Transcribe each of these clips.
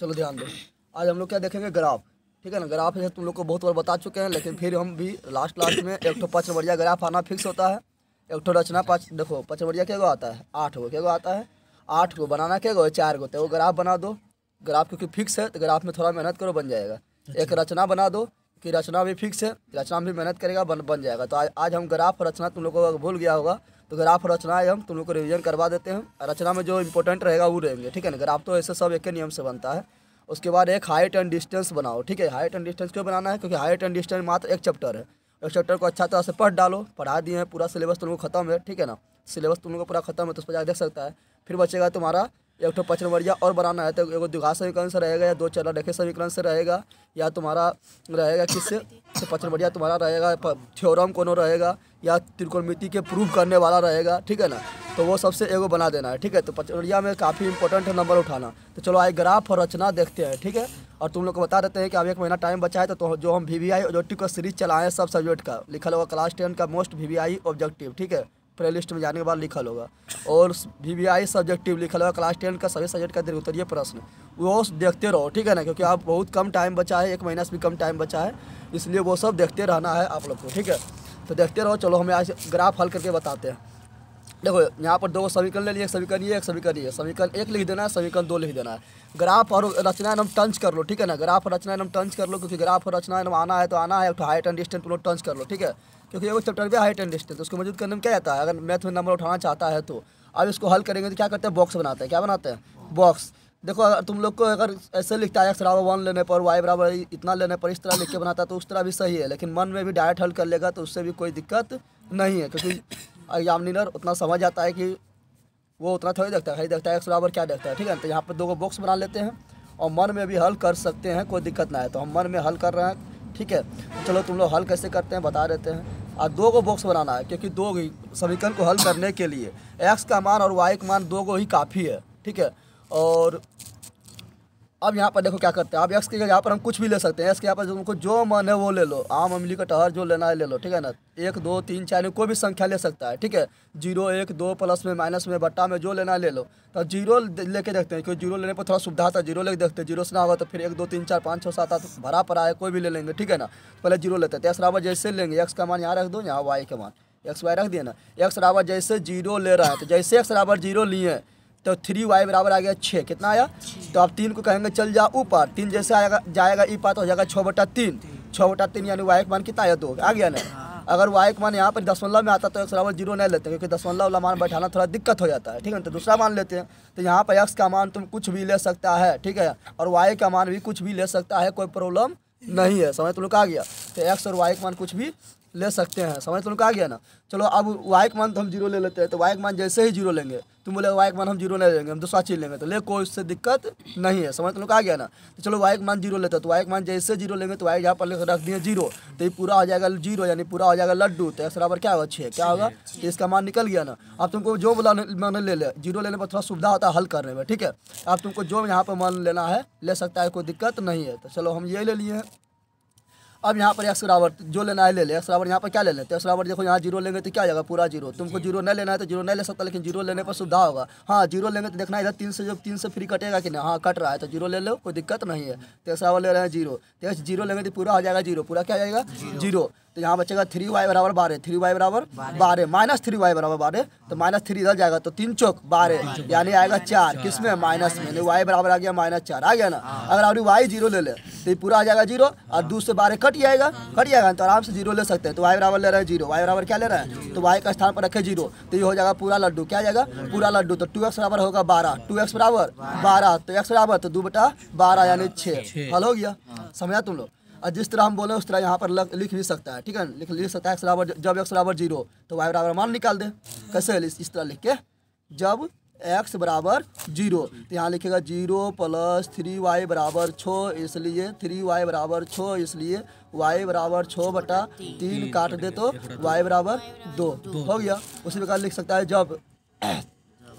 चलो ध्यान दो आज हम लोग क्या देखेंगे ग्राफ ठीक है ना ग्राफ जैसे तुम लोग को बहुत बार बता चुके हैं लेकिन फिर हम भी लास्ट लास्ट में एक ठो पचवरिया ग्राफ आना फिक्स होता है एक ठो रचना पाँच देखो पचवरिया क्या आता है आठ गो क्या आता है आठ गो बनाना क्या गो चार गो तो वो ग्राफ बना दो ग्राफ क्योंकि फिक्स है तो ग्राफ में थोड़ा मेहनत करो बन जाएगा एक रचना बना दो कि रचना भी फिक्स है रचना भी मेहनत करेगा बन बन जाएगा तो आज आज हम ग्राफ और रचना तुम लोगों को भूल गया होगा तो ग्राफ और रचना हम तुम लोग को रिविजन करवा देते हैं रचना में जो इंपॉर्टेंट रहेगा वो रहेंगे ठीक है ना ग्राफ तो ऐसे सब एक नियम से बनता है उसके बाद एक हाइट एंड डिस्टेंस बनाओ ठीक है हाइट एंड डिस्टेंस क्यों बनाना है क्योंकि हाइट एंड डिस्टेंस मात्र एक चैप्टर है एक चैप्टर को अच्छा तरह से पढ़ डालो पढ़ा दिए हैं पूरा सिलेबस तुम लोग खत्म है ठीक है ना सिलेबस तुम लोग को पूरा खत्म है तो उस पर देख सकता है फिर बचेगा तुम्हारा एक तो पचनवरिया और बनाना है तो एगो दुघा समीकरण से रहेगा या दो चला रेखे समीकरण से रहेगा या तुम्हारा रहेगा किससे तो पचनवरिया तुम्हारा रहेगा थ्योरम कोनो रहेगा या त्रिकोणमिति के प्रूव करने वाला रहेगा ठीक है ना तो वो सबसे एगो बना देना है ठीक है तो पचनवरिया में काफ़ी इंपॉर्टेंट है नंबर उठाना तो चलो आए ग्राफ और रचना देखते हैं ठीक है और तुम लोग को बता देते हैं कि अब एक महीना टाइम बचा है तो जो हम वी वी आई ऑब्जेक्टिव का सीरीज चलाएं सब सब्जेक्ट का लिखा होगा क्लास टेन का most V V I objective ठीक है प्ले लिस्ट में जाने के बाद लिखल होगा और वी वी आई सब्जेक्टिव लिखल होगा क्लास टेन का सभी सब्जेक्ट का दीर्घोत्तरीय प्रश्न वो देखते रहो ठीक है ना क्योंकि आप बहुत कम टाइम बचा है एक महीना से भी कम टाइम बचा है इसलिए वो सब देखते रहना है आप लोग को ठीक है तो देखते रहो चलो हमें आज ग्राफ हल करके बताते हैं देखो यहाँ पर दो समीकरण ले लिए एक समीकरण ये एक समीकरण ये समीकरण एक लिख देना है समीकरण दो लिख देना है ग्राफ और रचना एनम टंच कर लो ठीक है ना ग्राफ और रचना एनम टंच कर लो क्योंकि ग्राफ और रचना एनम आना है तो आना है हाइट एंड डिस्टेंस पर टंच कर लो ठीक है क्योंकि वो चैप्टर भी हाई एंड तो उसको मौजूद करने में क्या जाता है अगर मैथ में नंबर उठाना चाहता है तो अब इसको हल करेंगे तो क्या करते हैं बॉक्स बनाते हैं क्या बनाते हैं बॉक्स देखो अगर तुम लोग को अगर ऐसे लिखता है एक्स बराबर वन लेने पर वाई बराबर इतना लेने पर इस तरह लिख के बनाता है तो उस तरह भी सही है लेकिन मन में भी डायरेक्ट हल कर लेगा तो उससे भी कोई दिक्कत नहीं है क्योंकि एग्जामिनर उतना समझ आता है कि वो उतना थोड़ी देखता है देखता है एक्स बराबर क्या देखता है ठीक है तो यहाँ पर दो को बॉक्स बना लेते हैं और मन में भी हल कर सकते हैं कोई दिक्कत ना है तो हम मन में हल कर रहे हैं ठीक है तो चलो तुम लोग हल कैसे करते हैं बता देते हैं और दो गो बॉक्स बनाना है क्योंकि दो समीकरण को हल करने के लिए एक्स का मान और वाई का मान दो गो ही काफ़ी है ठीक है और अब यहाँ पर देखो क्या करते हैं आप एक्स के यहाँ पर हम कुछ भी ले सकते हैं एक्स के यहाँ पर तुमको जो मन है वो ले लो आम अमली का टहर जो लेना है ले लो ठीक है ना एक दो तीन चार कोई भी संख्या ले सकता है ठीक है जीरो एक दो प्लस में माइनस में बट्टा में जो लेना है ले लो तो जीरो लेके देखते हैं क्योंकि जीरो लेने पर थोड़ा सुविधा था जीरो लेके देखते हैं जीरो से ना होगा तो फिर एक दो तीन चार पाँच छः सात आठ भरा पड़ा है कोई भी ले लेंगे ठीक है ना पहले जीरो लेते थे एक्स बराबर जैसे लेंगे एक्स का मान यहाँ रख दो यहाँ वाई का मान एक्स वाई रख दिए ना एक्स बराबर जैसे जीरो ले रहा है तो जैसे एक्स बराबर जीरो लिए तो थ्री वाई बराबर आ गया छः कितना आया तो आप तीन को कहेंगे चल जा ऊपर तीन जैसे आएगा जाएगा ई पार तो हो जाएगा छः बटा तीन छः बटा तीन यानी वाई का मान कितना आया दो आ गया ना अगर वाई मान यहाँ पर दसमलव में आता तो एक्स बराबर जीरो नहीं लेते क्योंकि दसमलव वाला मान बैठाना थोड़ा दिक्कत हो जाता है ठीक है तो दूसरा मान लेते हैं तो यहाँ पर एक्स का मान तुम कुछ भी ले सकता है ठीक है और वाई का मान भी कुछ भी ले सकता है कोई प्रॉब्लम नहीं है समझ तुम लोग आ गया तो एक्स और वाई का मान कुछ भी ले सकते हैं समझ तुमको आ गया ना चलो अब वाइक मान तो हम जीरो ले लेते हैं तो वाइक मान जैसे ही जीरो लेंगे तुम बोले वाइक मान हम जीरो नहीं लेंगे हम दूसरा तो चीज लेंगे तो ले कोई उससे दिक्कत नहीं है समझ तुमको आ गया ना तो चलो वाइक मान जीरो लेते हैं तो वाइक मान जैसे जीरो लेंगे तो वाइक यहाँ पर रख दिए जीरो तो ये पूरा हो जाएगा जीरो यानी पूरा हो जाएगा लड्डू तो ऐसा बराबर क्या होगा है क्या होगा तो इसका मान निकल गया ना अब तुमको जो बोला मान ले ले जीरो लेने पर थोड़ा सुविधा होता है हल करने में ठीक है अब तुमको जो यहाँ पर मान लेना है ले सकता है कोई दिक्कत नहीं है तो चलो हम ये ले लिए हैं अब यहाँ पर एक्सरावर जो लेना है ले ले एक्सरावर यहाँ पर क्या ले लेते हैं एक्सरावर देखो यहाँ जीरो लेंगे तो क्या जाएगा पूरा जीरो तुमको जीरो नहीं लेना है तो जीरो नहीं ले सकता लेकिन जीरो लेने पर सुविधा होगा हाँ जीरो लेंगे तो देखना इधर तीन से जब तीन से फ्री कटेगा कि नहीं हाँ कट रहा है तो जीरो ले लो कोई दिक्कत नहीं है तो एक्सरावर ले रहे हैं जीरो तो जीरो लेंगे तो पूरा हो जाएगा जीरो पूरा क्या जाएगा जीरो तो यहाँ बचेगा थ्री वाई बराबर बारह थ्री वाई बराबर बारह माइनस थ्री वाई बराबर बारह तो माइनस थ्री इधर जाएगा तो तीन चौक बारह यानी आएगा चार किस में माइनस में वाई बराबर आ गया माइनस चार आ गया ना हाँ। अगर आप वाई जीरो ले ले तो पूरा आ जाएगा जीरो और दो से बारह कट जाएगा कट जाएगा तो आराम से जीरो ले सकते हैं तो वाई बराबर ले रहे हैं जीरो वाई बराबर क्या ले रहे हैं तो वाई का स्थान पर रखे जीरो तो ये हो जाएगा पूरा लड्डू क्या जाएगा पूरा लड्डू तो टू एक्स बराबर होगा बारह टू एक्स बराबर बारह तो एक्स बराबर तो दो बटा बारह यानी छः हल हो गया समझा तुम लोग और जिस तरह हम बोले उस तरह यहाँ पर लिख भी सकता है ठीक है लिख लिख सकता है एक्स बराबर जब एक्स बराबर जीरो तो वाई बराबर मान निकाल दे कैसे इस तरह लिख के जब एक्स बराबर जीरो तो यहाँ लिखेगा जीरो प्लस थ्री वाई बराबर छो इसलिए थ्री वाई बराबर छो इसलिए वाई बराबर छो बटा तीन काट दे तो वाई बराबर दो हो गया उसी प्रकार लिख सकता है जब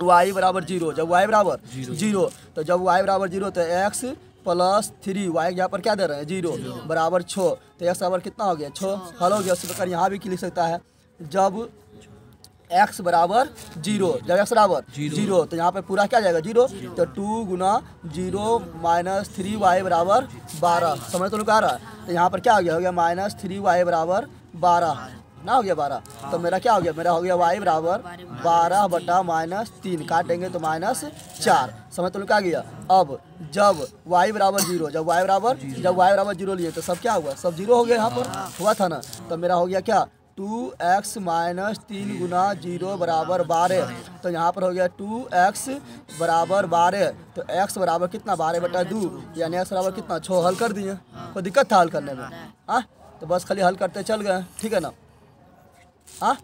वाई बराबर जीरो जब वाई तो बराबर जीरो तो जब वाई बराबर जीरो तो एक्स प्लस थ्री वाई यहाँ पर क्या दे रहे हैं जीरो बराबर छो तो एक्स बराबर कितना हो गया छो हल हो गया उसी प्रकार यहाँ भी लिख सकता है जब एक्स बराबर जीरो जब एक्स बराबर जीरो तो यहाँ पर पूरा क्या जाएगा जीरो तो टू गुना जीरो माइनस थ्री वाई बराबर बारह समझ तो लोग आ रहा है तो यहाँ पर क्या हो गया हो गया माइनस थ्री वाई बराबर बारह कितना हो गया बारह तो हाँ। तो मेरा क्या हो गया मेरा हो गया वाई बराबर बारह बटा माइनस तीन काटेंगे तो माइनस चार समझ तो क्या गया अब जब वाई बराबर जीरो जब वाई बराबर जब वाई बराबर जीरो लिए तो सब क्या हुआ सब जीरो हो गया यहाँ पर हाँ। हुआ था ना तो मेरा हो गया क्या टू एक्स माइनस तीन गुना जीरो बराबर बारह तो यहाँ पर हो गया टू एक्स बराबर बारह तो एक्स बराबर कितना बारह बटा दो यानी एक्स बराबर कितना छः हल कर दिए कोई दिक्कत था हल करने में हाँ, हाँ? तो बस खाली हल करते चल गए ठीक है ना हाँ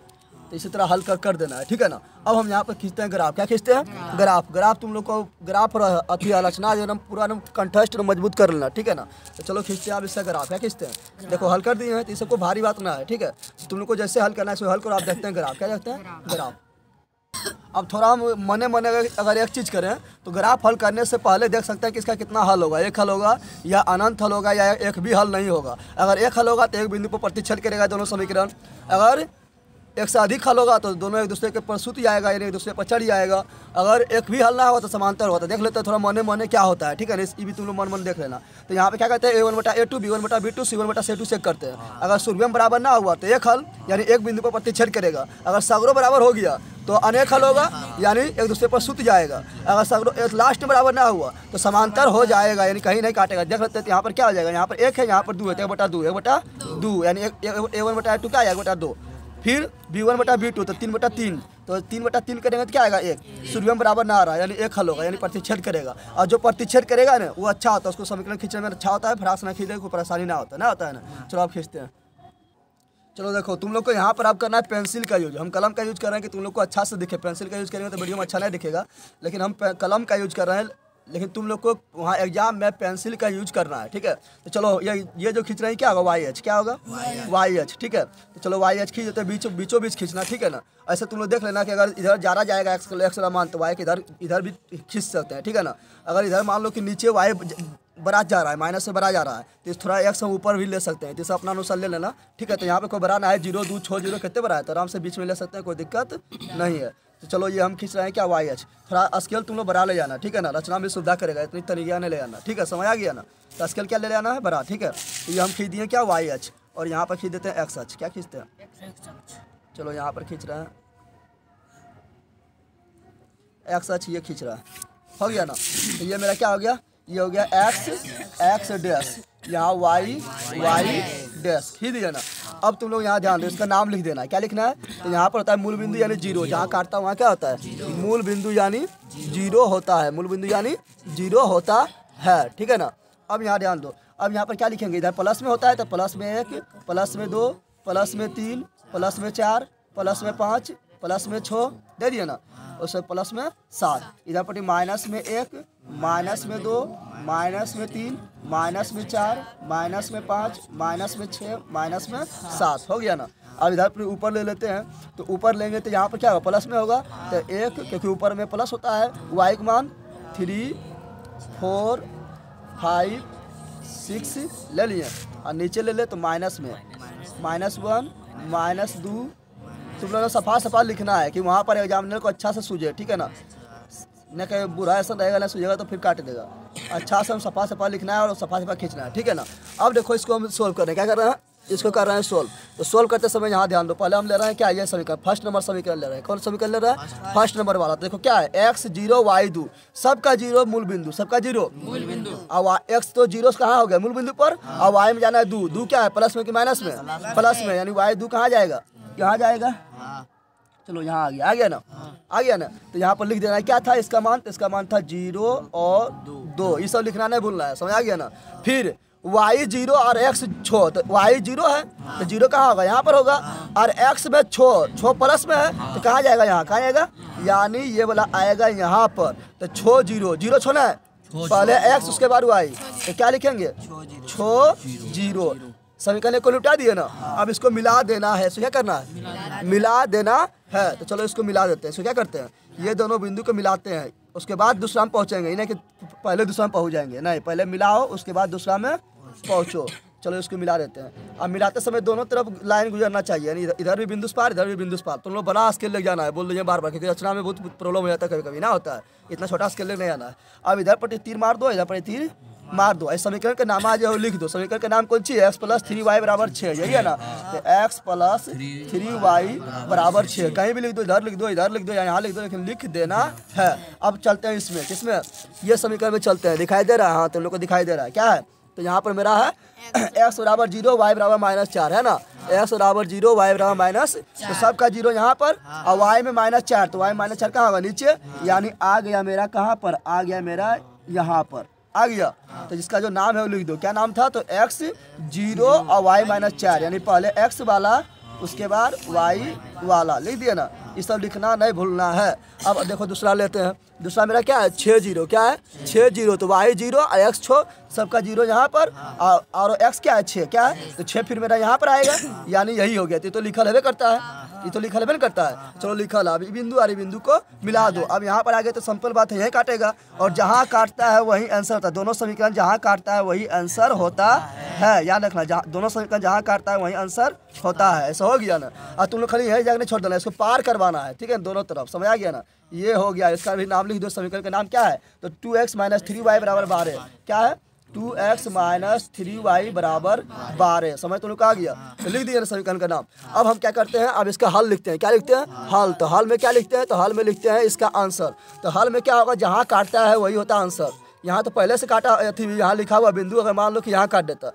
तो इसी तरह हल कर कर देना है ठीक है ना अब हम यहाँ पर खींचते हैं ग्राफ क्या खींचते हैं ग्राफ ग्राफ तुम लोग को ग्राफ अति आलोचना जो पूरा ना कंठस्थ मजबूत कर लेना ठीक है ना तो चलो खींचते हैं आप इसका ग्राफ क्या खींचते हैं देखो हल कर दिए हैं तो इससे कोई भारी बात ना है ठीक है तो तुम लोग को जैसे हल करना है हल करो आप देखते हैं ग्राफ क्या देखते हैं ग्राफ अब थोड़ा हम मने मने अगर एक चीज़ करें तो ग्राफ हल करने से पहले देख सकते हैं कि इसका कितना हल होगा एक हल होगा या अनंत हल होगा या एक भी हल नहीं होगा अगर एक हल होगा तो एक बिंदु पर प्रतिक्षण करेगा दोनों समीकरण अगर एक से अधिक हल होगा तो दोनों एक दूसरे के पर सूत जाएगा यानी एक दूसरे पर चढ़ जाएगा अगर एक भी हल ना होगा तो समांतर होता है तो देख लेते हैं थोड़ा मने मने क्या होता है ठीक है ना ये भी तुम लोग मन मन देख लेना तो यहाँ पे क्या कहते हैं ए वन बटा ए टू बी वन बटा बी टू सी वन बटा सी टू चेक करते हैं हाँ। अगर सूर्यम बराबर ना हुआ तो एक हल यानी एक बिंदु पर प्रतिच्छेद करेगा अगर सगरों बराबर हो गया तो अनेक हल होगा यानी एक दूसरे पर सूत जाएगा अगर सगरों लास्ट बराबर ना हुआ तो समांतर हो जाएगा यानी कहीं नहीं काटेगा देख लेते हैं तो यहाँ पर क्या हो जाएगा यहाँ पर एक है यहाँ पर दो है तो एक बटा दो एक बटा दो यानी एक वन बटा टू क्या एक बटा दो फिर बी वन बटा बी टू तो तीन बटा तीन तो तीन बटा तीन करेंगे तो क्या आएगा एक सूर्य में बराबर ना आ रहा है यानी एक हल होगा यानी प्रतिच्छेद करेगा और जो प्रतिच्छेद करेगा ना वो अच्छा होता है उसको समीकरण खींचने में अच्छा होता है फ्रास ना खींचने कोई परेशानी ना होता ना होता है ना चलो आप खींचते हैं चलो देखो तुम लोग को यहाँ पर आप करना है पेंसिल का यूज हम कलम का यूज कर रहे हैं कि तुम लोग को अच्छा से दिखे पेंसिल का यूज करेंगे तो वीडियो में अच्छा नहीं दिखेगा लेकिन हम कलम का यूज कर रहे हैं लेकिन तुम लोग को वहाँ एग्जाम में पेंसिल का यूज करना है ठीक है तो चलो ये ये जो खींच रहे हैं क्या होगा वाई एच क्या होगा वाई एच ठीक है तो चलो वाई एच खींच देते हैं बीचों बीचों बीच खींचना ठीक है ना ऐसे तुम लोग देख लेना कि अगर इधर ज़्यादा जाएगा एक्स एक्स मान तो वाई इधर इधर भी खींच सकते हैं ठीक है ना अगर इधर मान लो कि नीचे वाई बड़ा जा रहा है माइनस से बरा जा रहा है तो इस थोड़ा एक्स हम ऊपर भी ले सकते हैं तो इसे अपना अनुसार ले लेना ठीक है तो यहाँ पे कोई बड़ा ना है जीरो दो छः जीरो कितने बड़ा है तो आराम से बीच में ले सकते हैं कोई दिक्कत नहीं है तो चलो ये हम खींच रहे हैं क्या वाई एच थोड़ा स्केल तुम लोग बढ़ा ले जाना ठीक है ना रचना में सुविधा करेगा इतनी तरीका नहीं ले जाना ठीक है समझ आ गया ना तो स्केल क्या ले जाना है बड़ा ठीक है तो ये हम खींच दिए क्या वाई एच और यहाँ पर खींच देते हैं एक्स एच क्या खींचते हैं चलो यहाँ पर खींच रहे हैं एक्स एच ये खींच रहा है हो गया ना तो ये मेरा क्या हो गया ये हो गया एक्स एक्स डैश यहाँ वाई वाई डेस्क ही देना अब तुम लोग यहाँ ध्यान दो इसका नाम लिख देना है क्या लिखना है तो यहाँ पर होता है मूल बिंदु यानी जीरो जहाँ काटता हूँ वहाँ क्या होता है मूल बिंदु यानी जीरो होता है मूल बिंदु यानी जीरो होता है ठीक है ना अब यहाँ ध्यान दो अब यहाँ पर क्या लिखेंगे इधर प्लस में होता है तो प्लस में एक प्लस में दो प्लस में तीन प्लस में चार प्लस में पाँच प्लस में छः दे दिए ना और प्लस में सात इधर पटी माइनस में एक माइनस में दो माइनस में तीन माइनस में चार माइनस में पाँच माइनस में छः माइनस में सात हो गया ना अब इधर पर ऊपर ले लेते हैं तो ऊपर लेंगे तो यहाँ पर क्या होगा प्लस में होगा तो एक क्योंकि ऊपर में प्लस होता है वाई का मान थ्री फोर फाइव सिक्स ले लिए और नीचे ले ले तो माइनस में माइनस वन माइनस दो तुम लोग सफा सफा लिखना है कि वहाँ पर एग्जामिनर को अच्छा से सूझे ठीक है ना ना कहीं बुरा ऐसा रहेगा ना सूझेगा तो फिर काट देगा अच्छा से हम सफा सफा लिखना है और सफा सफा खींचना है ठीक है ना अब देखो इसको हम सोल्व कर रहे हैं क्या कर रहे हैं इसको कर रहे हैं सोल्व तो सोल्व करते समय यहाँ ध्यान दो पहले हम ले रहे हैं क्या ये समीकरण फर्स्ट नंबर समीकरण ले रहे हैं कौन समीकरण ले रहा है फर्स्ट नंबर वाला देखो क्या है एक्स जीरो वाई दू सबका जीरो मूल बिंदु सबका जीरो मूल बिंदु एक्स तो जीरो कहाँ हो गया मूल बिंदु पर और हाँ। वाई में जाना है दू दू क्या है प्लस में कि माइनस में प्लस में यानी वाई दू कहाँ जाएगा यहाँ जाएगा हाँ। चलो यहाँ आ गया आ गया ना हाँ। आ गया ना तो यहाँ पर लिख देना है क्या था इसका मान तो इसका मान था जीरो और दो ये सब लिखना नहीं भूलना है समझ आ गया ना फिर वाई जीरो और एक्स छो तो वाई जीरो है हाँ। तो जीरो कहाँ होगा यहाँ पर होगा और एक्स में छो छो प्लस में है तो कहाँ जाएगा यहाँ कहाँ आएगा यानी ये वाला आएगा यहाँ पर तो छो जीरो जीरो छो ना पहले एक्स उसके बाद वाई तो क्या लिखेंगे छो जीरो समीकरण को लुटा दिए ना अब इसको मिला देना है सो क्या करना है मिला, मिला देना है तो चलो इसको मिला देते हैं सो क्या करते हैं ये दोनों बिंदु को मिलाते हैं उसके बाद दूसरा में पहुँचेंगे नहीं कि पहले दूसरा में पहुँच जाएंगे नहीं पहले मिलाओ उसके बाद दूसरा में पहुँचो चलो इसको मिला देते हैं अब मिलाते समय दोनों तरफ लाइन गुजरना चाहिए यानी इधर भी बिंदु पार इधर भी बिंदु पार तुम तो लोग बड़ा स्केल लेके जाना है बोल दीजिए बार बार क्योंकि रचना में बहुत प्रॉब्लम हो जाता है कभी कभी ना होता है इतना छोटा स्केल लेके नहीं आना है अब इधर पर तीर मार दो इधर पर तीर मार दो समीकरण का नाम आज जाए लिख दो समीकरण का नाम कौन सी एक्स प्लस थ्री वाई बराबर छः यही है ना तो एक्स प्लस थ्री वाई बराबर छः कहीं भी लिख दो इधर लिख दो इधर लिख दो या यहाँ लिख दो लेकिन लिख देना है अब चलते हैं इसमें किसमें ये समीकरण में चलते हैं दिखाई दे रहा है हाँ तुम तो लोग को दिखाई दे रहा है क्या है तो यहाँ पर मेरा है एक्स बराबर जीरो वाई बराबर माइनस चार है ना एक्स बराबर जीरो वाई बराबर माइनस तो सबका जीरो यहाँ पर और वाई में माइनस चार तो वाई माइनस चार कहाँ होगा नीचे यानी आ गया मेरा कहाँ पर आ गया मेरा यहाँ पर आ गया तो जिसका जो नाम है वो लिख दो क्या नाम था तो एक्स जीरो और वाई माइनस चार यानी पहले एक्स वाला उसके बाद वाई वाला लिख दिया ना ये सब लिखना नहीं भूलना है अब देखो दूसरा लेते हैं दूसरा मेरा क्या है छः जीरो क्या है छः जीरो तो वाई जीरो और एक्स छो सबका जीरो यहाँ पर और, और एक्स क्या है छः क्या है तो छः फिर मेरा यहाँ पर आएगा यानी यही हो गया तो ये तो लिखल हवे करता है ये तो लिखल हवे करता है चलो लिखल अब बिंदु और बिंदु को मिला दो अब यहाँ पर आ गए तो सिंपल बात है यही काटेगा और जहाँ काटता है वही आंसर होता है दोनों समीकरण जहाँ काटता है वही आंसर होता है याद रखना दोनों समीकरण जहाँ काटता है वही आंसर होता है ऐसा हो गया ना अब तुम लोग खाली यही जाकर छोड़ देना इसको पार करवाना है ठीक है दोनों तरफ समझ आ गया ना ये हो गया इसका भी नाम लिख दो समीकरण का नाम क्या है तो two x minus three y बराबर बारह क्या है two x minus three y बराबर बारह समझ तो लोग आ गया तो लिख दिए समीकरण का नाम अब हम क्या करते हैं अब इसका हल लिखते हैं क्या लिखते हैं हल तो हल में क्या लिखते हैं तो हल में लिखते हैं इसका आंसर तो हल में क्या होगा जहाँ काटता है वही होता आंसर यहाँ तो पहले से काटा अथी यहाँ लिखा हुआ बिंदु अगर मान लो कि यहाँ काट देता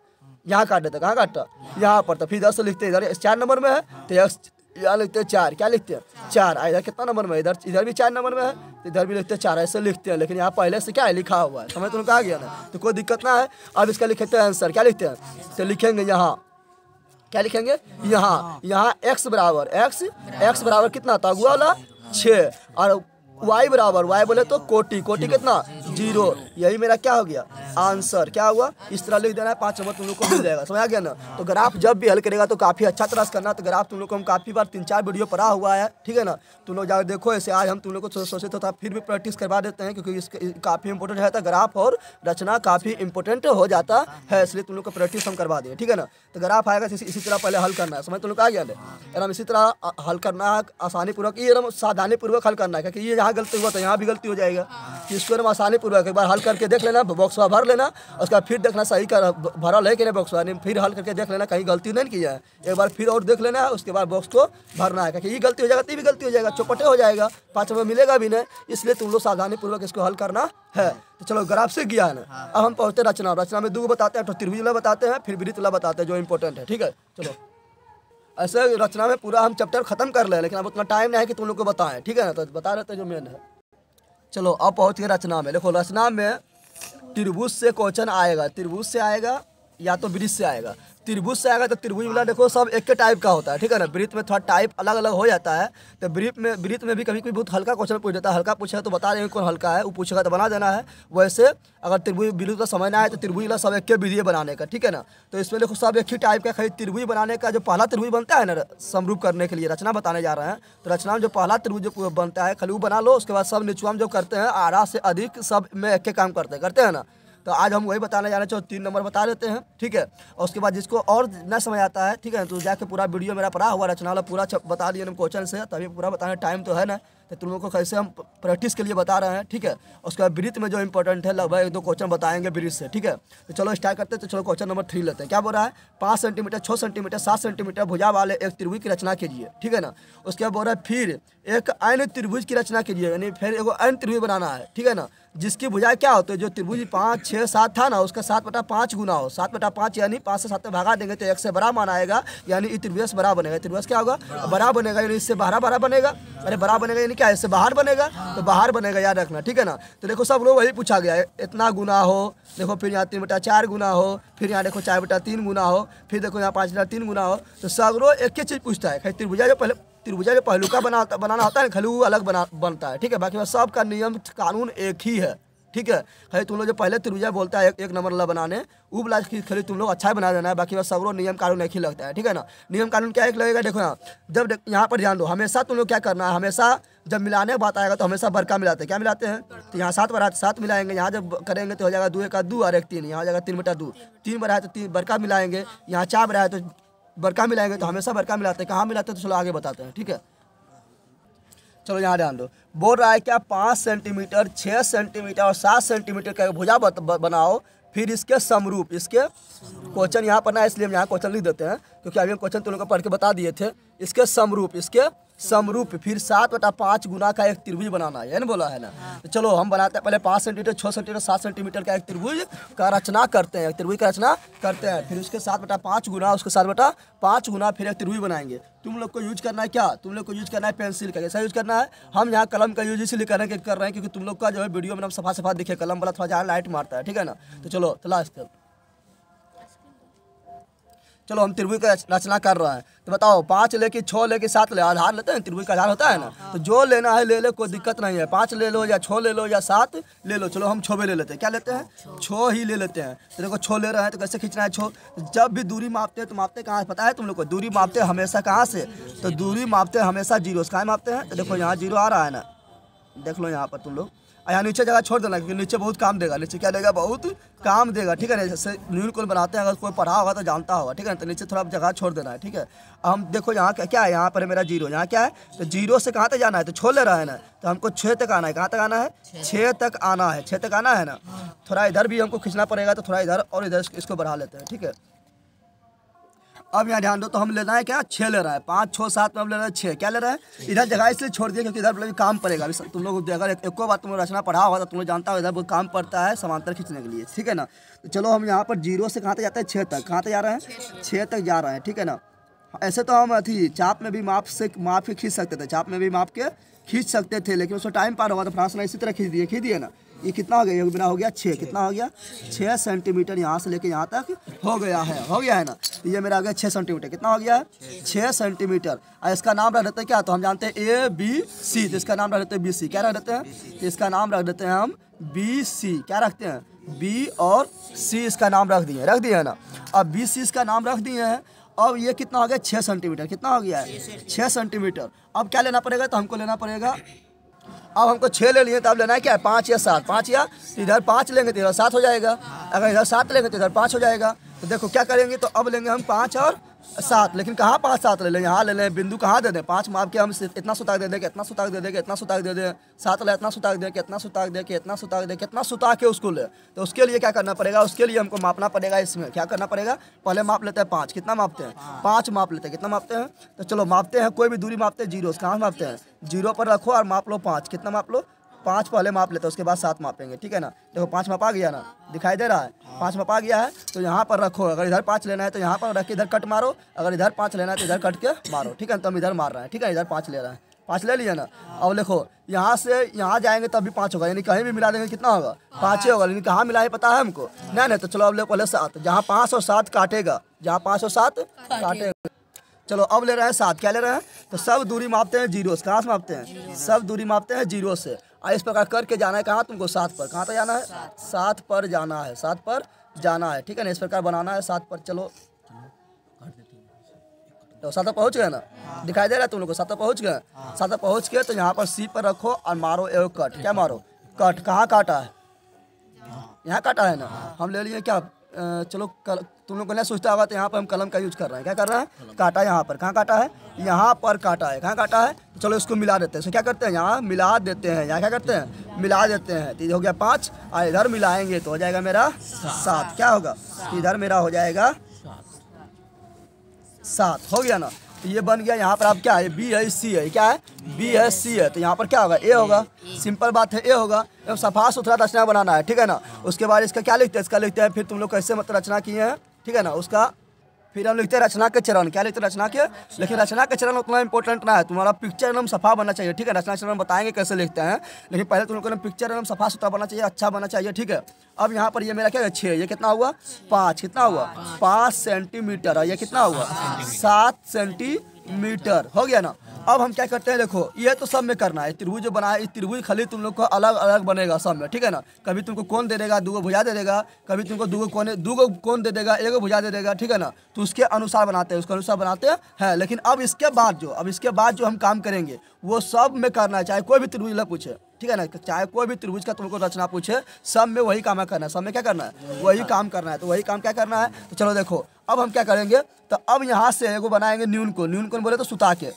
यहाँ काट देता कहाँ काटता यहाँ पर तो फिर दस लिखते इधर चार नंबर में है तो एक्स यहाँ लिखते हैं चार क्या लिखते हैं चार इधर कितना नंबर में इधर इधर भी चार नंबर में है इधर भी लिखते हैं चार ऐसे लिखते हैं लेकिन यहाँ पहले से क्या है लिखा हुआ है समझ तो कहा गया ना तो कोई दिक्कत ना है अब इसका लिखते हैं आंसर क्या लिखते हैं तो लिखेंगे यहाँ क्या लिखेंगे यहाँ यहाँ एक्स बराबर एक्स एक्स बराबर कितना था हुआ वाला छः और वाई बराबर वाई बोले तो कोटी कोटी कितना जीरो यही मेरा क्या हो गया आंसर क्या हुआ इस तरह लिख देना है पांच नंबर तुम लोग को मिल जाएगा समझ आ गया ना तो ग्राफ जब भी हल करेगा तो काफ़ी अच्छा तरह से करना तो ग्राफ तुम लोग को हम काफ़ी बार तीन चार वीडियो पढ़ा हुआ है ठीक है ना तुम लोग जाकर देखो ऐसे आज हम तुम लोग को सोचे तो फिर भी प्रैक्टिस करवा देते हैं क्योंकि इसका काफ़ी इंपॉर्टेंट रहता है ग्राफ और रचना काफ़ी इंपोर्टेंट हो जाता है इसलिए तुम लोग को प्रैक्टिस हम करवा दें ठीक है ना तो ग्राफ आएगा इसी तरह पहले हल करना है समझ तुम तो लोग आ गया एकदम इसी तरह हल करना है पूर्वक ये एकदम पूर्वक हल करना है क्योंकि ये यहाँ गलती हुआ तो यहाँ भी गलती हो जाएगा इसको एकदम आसानी पूर्वक एक बार हल करके देख लेना बॉक्सवा भर लेना उसका फिर देखना सही कर भरा है कि नहीं बॉक्सवा नहीं फिर हल करके देख लेना कहीं गलती नहीं किया है एक बार फिर और देख लेना है उसके बाद बॉक्स को भरना है क्योंकि ये गलती हो जाएगा तो भी गलती हो जाएगा चौपटे हो जाएगा पाँच रुपये मिलेगा भी नहीं इसलिए तुम लोग सावधानीपूर्वक इसको हल करना है तो चलो ग्राफ से गया है हाँ। अब हम पहुंचते रचना रचना में दो बताते हैं तो त्रिभुजला बताते हैं फिर वृत्तला बताते हैं जो इंपॉर्टेंट है ठीक है चलो ऐसे रचना में पूरा हम चैप्टर खत्म कर ले, लेकिन अब उतना टाइम नहीं है कि तुम लोग को बताएं ठीक है ना तो बता रहे थे जो मेन है चलो अब पहुँच गए रचना में देखो रचना में त्रिभुज से क्वेश्चन आएगा त्रिभुज से आएगा या तो ब्रिज से आएगा त्रिभुज से आएगा तो त्रिभुज वाला देखो सब एक के टाइप का होता है ठीक है ना वृत्त में थोड़ा टाइप अलग अलग हो जाता है तो वृत्त में ब्रीत में भी कभी कभी बहुत हल्का क्वेश्चन पूछ जाता है हल्का पूछा तो बता देंगे कौन हल्का है वो पूछेगा तो बना देना है वैसे अगर त्रिभुज ब्रिज का समय ना आए तो त्रिभुज वाला सब एक के विधि बनाने का ठीक है ना तो इसमें देखो सब एक ही टाइप का खरीद त्रिभुज बनाने का जो पहला त्रिभुज बनता है ना समरूप करने के लिए रचना बताने जा रहे हैं तो रचना में जो पहला त्रिभुज जो बनता है खाली वो बना लो उसके बाद सब निचुआम जो करते हैं आधा से अधिक सब में एक के काम करते हैं करते हैं ना तो आज हम वही बताने जा रहे हैं तीन नंबर बता देते हैं ठीक है और उसके बाद जिसको और न समझ आता है ठीक है तो जाके पूरा वीडियो मेरा पड़ा हुआ रचना वाला पूरा बता दिए क्वेश्चन से तभी पूरा बताने टाइम तो है ना तो तुम लोग को कैसे हम प्रैक्टिस के लिए बता रहे हैं ठीक है उसके बाद ब्रीथ में जो इंपॉर्टेंट है लगभग एक दो क्वेश्चन बताएंगे ब्रीथ से ठीक है तो चलो स्टार्ट करते हैं तो चलो क्वेश्चन नंबर थ्री लेते हैं क्या बोल रहा है पाँच सेंटीमीटर छः सेंटीमीटर सात सेंटीमीटर भुजा वाले एक त्रिभुज की रचना कीजिए ठीक है ना उसके बाद बोल रहा है फिर एक अन्य त्रिभुज की रचना कीजिए यानी फिर एगो अन्य त्रिभुज बनाना है ठीक है ना जिसकी भुजा क्या होती है जो त्रिभुज पाँच छः सात था ना उसका सात बटा पाँच गुना हो सात बटा पाँच यानी पाँच से सात में भागा देंगे तो एक से बड़ा मान आएगा यानी त्रिभुज बड़ा बनेगा त्रिभुज क्या होगा बड़ा बनेगा यानी इससे बारह बारह बनेगा अरे बड़ा बनेगा यानी क्या इससे बाहर बनेगा तो बाहर बनेगा याद रखना ठीक है ना तो देखो सब लोग वही पूछा गया है इतना गुना हो देखो फिर यहाँ तीन बटा चार गुना हो फिर यहाँ देखो चार बटा तीन गुना हो फिर देखो यहाँ पाँच बटा तीन गुना हो तो सब लोग एक ही चीज़ पूछता है त्रिभुजा जो पहले त्रिभुजा जो पहलू का बना बनाना होता है खलू अलग बना बनता है ठीक है बाकी सब का नियम कानून एक ही है ठीक है खाली तुम लोग जो पहले त्रिभुजा बोलता है एक, एक नंबर वाला बनाने वो बुला खाली तुम लोग अच्छा ही बना देना है बाकी बस सबरों नियम कानून एक ही लगता है ठीक है ना नियम कानून क्या एक लगेगा देखो ना जब यहाँ पर ध्यान दो हमेशा तुम लोग क्या करना है हमेशा जब मिलाने की बात आएगा तो हमेशा बड़का मिलाते हैं क्या मिलाते हैं तो यहाँ सात बार सात मिलाएंगे यहाँ जब करेंगे तो हो जाएगा दो एक दो और एक तीन यहाँ हो जाएगा तीन बटा दो तीन बार तो तीन बड़का मिलाएंगे यहाँ चार बढ़ाए तो बरका मिलाएंगे तो हमेशा बरका मिलाते हैं कहाँ मिलाते हैं तो चलो आगे बताते हैं ठीक है चलो यहाँ ध्यान दो बोल रहा है क्या पाँच सेंटीमीटर छः सेंटीमीटर और सात सेंटीमीटर का भुजा बनाओ फिर इसके समरूप इसके क्वेश्चन यहाँ पर ना इसलिए हम यहाँ क्वेश्चन लिख देते हैं क्योंकि अभी हम क्वेश्चन तुम लोग को पढ़ के बता दिए थे इसके समरूप इसके समरूप फिर सात बटा पाँच गुना का एक त्रिभुज बनाना है ना बोला है ना हाँ। तो चलो हम बनाते हैं पहले पाँच सेंटीमीटर छः सेंटीमीटर सात सेंटीमीटर का एक त्रिभुज का रचना करते हैं त्रिभुज का रचना करते हैं फिर उसके सात बटा पाँच गुना उसके सात बटा पाँच गुना फिर एक त्रिभुज बनाएंगे तुम लोग को यूज करना है क्या तुम लोग को यूज करना है पेंसिल का कैसा यूज करना है हम यहाँ कलम का यूज इसलिए कर रहे हैं क्योंकि तुम लोग का जो है वीडियो में हम सफा सफा दिखे कलम वाला थोड़ा जहाँ लाइट मारता है ठीक है ना तो चलो चला तो चलो हम त्रिभुज का रचना कर रहे हैं तो बताओ पाँच ले कि छः ले कि सात ले आधार लेते हैं त्रिभुज का आधार होता है ना हाँ। तो जो लेना है ले ले कोई दिक्कत नहीं है पाँच ले लो या छः ले लो या सात ले लो चलो हम छोबे ले लेते हैं क्या लेते हैं छो ही ले लेते हैं तो देखो छो ले रहे हैं तो कैसे खींचना है छो जब भी दूरी मापते हैं तो मापते कहाँ पता है तुम लोग को दूरी मापते हमेशा कहाँ से तो दूरी मापते हमेशा जीरो से कहाँ मापते हैं तो देखो यहाँ जीरो आ रहा है ना देख लो यहाँ पर तुम लोग यहाँ नीचे जगह छोड़ देना क्योंकि नीचे बहुत काम देगा नीचे क्या देगा बहुत काम देगा ठीक है ना जैसे न्यूल कोल बनाते हैं अगर कोई पढ़ा होगा तो जानता होगा ठीक है ना तो नीचे थोड़ा जगह छोड़ देना है ठीक है हम देखो यहाँ क्या क्या है यहाँ पर मेरा जीरो यहाँ क्या है तो जीरो से कहाँ तक जाना है तो छोड़ ले रहा है ना तो हमको छः तक आना है कहाँ तक आना है छः तक आना है छः तक आना है ना हाँ। थोड़ा इधर भी हमको खींचना पड़ेगा तो थोड़ा इधर और इधर इसको बढ़ा लेते हैं ठीक है अब यहाँ ध्यान दो तो हम लेना है क्या छः ले रहा है पाँच छः सात में हम ले रहे हैं छः क्या ले रहे हैं इधर जगह इसलिए छोड़ दिया क्योंकि इधर मतलब काम पड़ेगा अभी तुम लोग अगर एक, एक बार तुम रचना पढ़ा होगा तो तुम लोग जानता हो इधर वो काम पड़ता है समांतर खींचने के लिए ठीक है ना तो चलो हम यहाँ पर जीरो से कहाँ तक जाते हैं छः तक कहाँ तक जा रहे हैं छः तक जा रहे हैं ठीक है ना ऐसे तो हम अथी चाप में भी माप से माप के खींच सकते थे चाप में भी माप के खींच सकते थे लेकिन उसको टाइम पार होगा तो फ्रांस में इसी तरह खींच दिए खींच दिए ना ये कितना हो गया बिना हो गया छः कितना हो गया छः सेंटीमीटर यहाँ से लेके यहाँ तक हो गया है हो गया है ना तो ये मेरा आ गया छः सेंटीमीटर कितना हो गया है छः सेंटीमीटर और इसका नाम रख देते हैं क्या तो हम जानते हैं ए बी सी तो इसका नाम रख देते हैं बी सी क्या रख देते हैं तो इसका नाम रख देते हैं हम बी सी क्या रखते हैं बी और सी इसका नाम रख दिए रख दिए ना अब बी सी इसका नाम रख दिए हैं अब ये कितना हो गया छः सेंटीमीटर कितना हो गया है छः सेंटीमीटर अब क्या लेना पड़ेगा तो हमको लेना पड़ेगा अब हमको छः ले लिए तो अब लेना है क्या है पाँच या सात पाँच या तो इधर पाँच लेंगे तो इधर सात हो जाएगा अगर इधर सात लेंगे तो इधर पाँच हो जाएगा तो देखो क्या करेंगे तो अब लेंगे हम पाँच और सात लेकिन कहाँ पाँच सात ले लें यहाँ ले लें बिंदु कहाँ दे दें पाँच माप के हम इतना सुताक दे दें कि इतना सुताक दे दें इतना सुताक दे दें सात ले इतना सुताक दें कि इतना सुताक दे के इतना सुताक दे कितना सुता के उसको ले तो उसके लिए क्या करना पड़ेगा उसके लिए हमको मापना पड़ेगा इसमें क्या करना पड़ेगा पहले माप लेते हैं पाँच कितना मापते हैं पाँच माप लेते हैं कितना मापते हैं तो चलो मापते हैं कोई भी दूरी मापते हैं जीरो कहाँ मापते हैं जीरो पर रखो और माप लो पाँच कितना माप लो पाँच पहले माप लेते हैं उसके बाद सात मापेंगे ठीक है ना देखो पाँच माप आ गया ना दिखाई दे रहा है पाँच माप आ गया है तो यहाँ पर रखो अगर इधर पाँच लेना है तो यहाँ पर रख के इधर कट मारो अगर इधर पाँच लेना है तो इधर कट के मारो ठीक है ना तो हम इधर मार रहे हैं ठीक है इधर पाँच ले रहे हैं पाँच ले लिया ना अब देखो यहाँ से यहाँ जाएंगे तब भी पाँच होगा यानी कहीं भी मिला देंगे कितना होगा पाँच ही होगा लेकिन कहाँ मिला है पता है हमको नहीं नहीं तो चलो अब ले पहले सात जहाँ पाँच और सात काटेगा जहाँ पाँच और सात काटेगा चलो अब ले रहे हैं सात क्या ले रहे हैं तो सब दूरी मापते हैं जीरो से कहाँ से मापते हैं सब दूरी मापते हैं जीरो से और इस प्रकार करके जाना है कहाँ तुमको सात पर कहाँ पर जाना है सात पर जाना है सात पर जाना है ठीक है ना इस प्रकार बनाना है सात पर चलो तो सात पहुँच गए ना दिखाई दे रहा है तुम लोग को सात पहुँच गए सात पहुँच गए तो यहाँ पर सी पर रखो और मारो एव कट क्या मारो कट कहाँ काटा है यहाँ काटा है ना हम ले लिए क्या चलो तुम लोग को नहीं सोचता होगा तो यहाँ पर हम कलम का यूज कर रहे हैं क्या कर रहे हैं काटा यहाँ पर कहाँ काटा है यहाँ पर काटा है कहाँ काटा है तो चलो इसको मिला देते हैं क्या करते हैं यहाँ मिला देते हैं यहाँ क्या करते हैं मिला देते हैं तो हो गया पाँच और इधर मिलाएंगे तो हो जाएगा मेरा सात क्या होगा इधर मेरा हो जाएगा सात हो गया ना तो ये बन गया यहाँ पर आप क्या है बी है सी है क्या है बी है सी है तो यहाँ पर क्या होगा ए होगा सिंपल बात है ए होगा एवं सफा सुथरा रचना बनाना है ठीक है ना उसके बाद इसका क्या लिखते हैं इसका लिखते हैं फिर तुम लोग कैसे मतलब रचना किए हैं ठीक है ना उसका फिर हम लिखते हैं रचना के चरण क्या लिखते हैं रचना के लेकिन रचना के चरण उतना इंपॉर्टेंट ना है तुम्हारा पिक्चर एकदम सफा बनना चाहिए ठीक है रचना चरण बताएंगे कैसे लिखते हैं लेकिन पहले तुम लोग पिक्चर एकदम सफा सुथरा बनना चाहिए अच्छा बनना चाहिए ठीक है अब यहाँ पर ये मेरा क्या है छः ये कितना हुआ पाँच कितना हुआ पाँच सेंटीमीटर है ये कितना हुआ सात सेंटीमीटर हो गया ना अब हम क्या करते हैं देखो ये तो सब में करना है त्रिभुज जो बनाया इस त्रिभुज खाली तुम लोग को अलग अलग बनेगा सब में ठीक है ना कभी तुमको कौन दे देगा दूगो भुजा दे देगा कभी तुमको दो कोने दूगो कौन दे देगा एक भुजा दे देगा ठीक है ना तो उसके अनुसार बनाते हैं उसके अनुसार बनाते हैं लेकिन अब इसके बाद जो अब इसके बाद जो हम काम करेंगे वो सब में करना है चाहे कोई भी त्रिभुज लग पूछे ठीक है ना चाहे कोई भी त्रिभुज का तुमको रचना पूछे सब में वही काम करना है सब में क्या करना है वही काम करना है तो वही काम क्या करना है तो चलो देखो अब हम क्या करेंगे तो अब यहाँ से एगो बनाएंगे न्यून को न्यून कौन बोले तो सुता के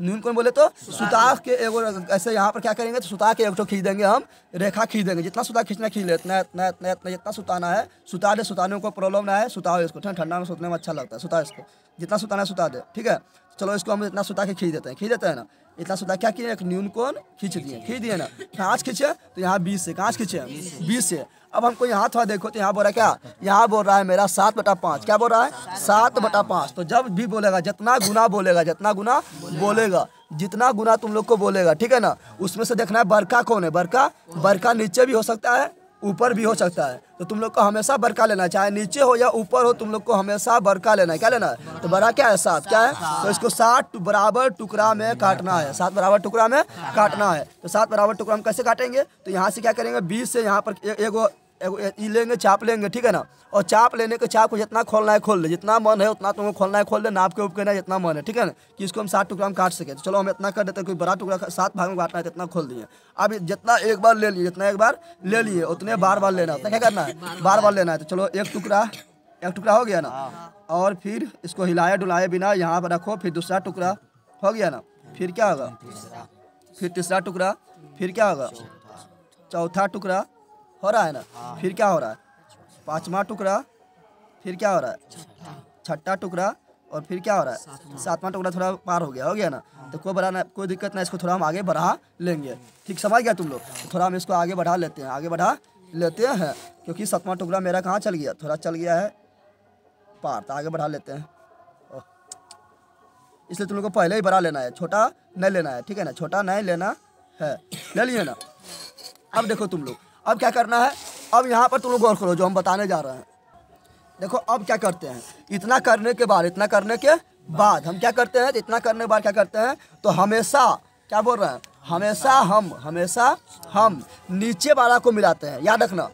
नून कौन बोले तो सुता के एगो ऐसे यहाँ पर क्या करेंगे तो सुता के एक खींच देंगे हम रेखा खींच देंगे जितना सुता खींचना खींच लेते इतना इतना इतना इतना जितना सुताना है सुता दे सुताने को प्रॉब्लम ना है सुताओ इसको ठंडा में सुतने में अच्छा लगता है सुता इसको जितना सुताना है सुता दे ठीक है चलो इसको हम इतना सुता के खींच देते हैं खींच देते हैं ना इतना सुधा क्या किया न्यून कोण खींच दिए खींच दिए ना पाँच खींचे तो यहाँ बीस से कहाँ खींचे बीस से अब हमको यहाँ थोड़ा देखो तो यहाँ बोल रहा है क्या यहाँ बोल रहा है मेरा सात बटा पाँच क्या बोल रहा है सात बटा पाँच तो जब भी बोलेगा जितना गुना बोलेगा जितना गुना बोलेगा जितना गुना तुम लोग को बोलेगा ठीक है ना उसमें से देखना है बरका कौन है बरका बरका नीचे भी हो सकता है ऊपर भी हो सकता है तो तुम लोग को हमेशा बरका लेना है चाहे नीचे हो या ऊपर हो तुम लोग को हमेशा बरका लेना है क्या लेना है तो बड़ा क्या है सात क्या है तो इसको सात बराबर टुकड़ा में काटना है सात बराबर टुकड़ा में हाँ। काटना है तो सात बराबर टुकड़ा हम कैसे काटेंगे तो यहाँ से क्या करेंगे बीस से यहाँ पर एक लेंगे चाप लेंगे ठीक है ना और चाप लेने के चाप को जितना खोलना है खोल ले जितना मन है उतना तुमको खोलना है खोल ले नाप के उप करना जितना मन है ठीक है ना कि इसको हम सात टुकड़ा में काट सके तो चलो हम इतना कर देते हैं कोई बड़ा टुकड़ा सात भाग में काटना है इतना खोल दिए अब जितना एक बार ले लिए जितना एक बार ले लिए उतने बार बार लेना होता है तो क्या करना है बार बार लेना है तो चलो एक टुकड़ा एक टुकड़ा हो गया ना और फिर इसको हिलाए डुलाए बिना यहाँ पर रखो फिर दूसरा टुकड़ा हो गया ना फिर क्या होगा फिर तीसरा टुकड़ा फिर क्या होगा चौथा टुकड़ा हो रहा है ना फिर क्या हो रहा है पाँचवा टुकड़ा फिर क्या हो रहा है छठा टुकड़ा और फिर क्या हो रहा है सातवां टुकड़ा थोड़ा पार हो गया हो गया ना तो कोई बड़ा ना कोई दिक्कत ना इसको थोड़ा हम आगे बढ़ा लेंगे ठीक समझ गया तुम लोग तो थोड़ा हम इसको आगे बढ़ा लेते हैं आगे बढ़ा लेते हैं क्योंकि सातवां टुकड़ा मेरा कहाँ चल गया थोड़ा चल गया है पार तो आगे बढ़ा लेते हैं इसलिए तुम लोग को पहले ही बढ़ा लेना है छोटा नहीं लेना है ठीक है ना छोटा नहीं लेना है ले लिए ना अब देखो तुम लोग अब क्या करना है अब यहाँ पर तुम लोग गौर करो जो हम बताने जा रहे हैं देखो अब क्या करते हैं इतना करने के बाद इतना करने के बाद हम क्या करते हैं तो इतना करने के बाद क्या करते हैं तो हमेशा क्या बोल रहे हैं हमेशा हम हमेशा हम नीचे वाला को मिलाते हैं याद रखना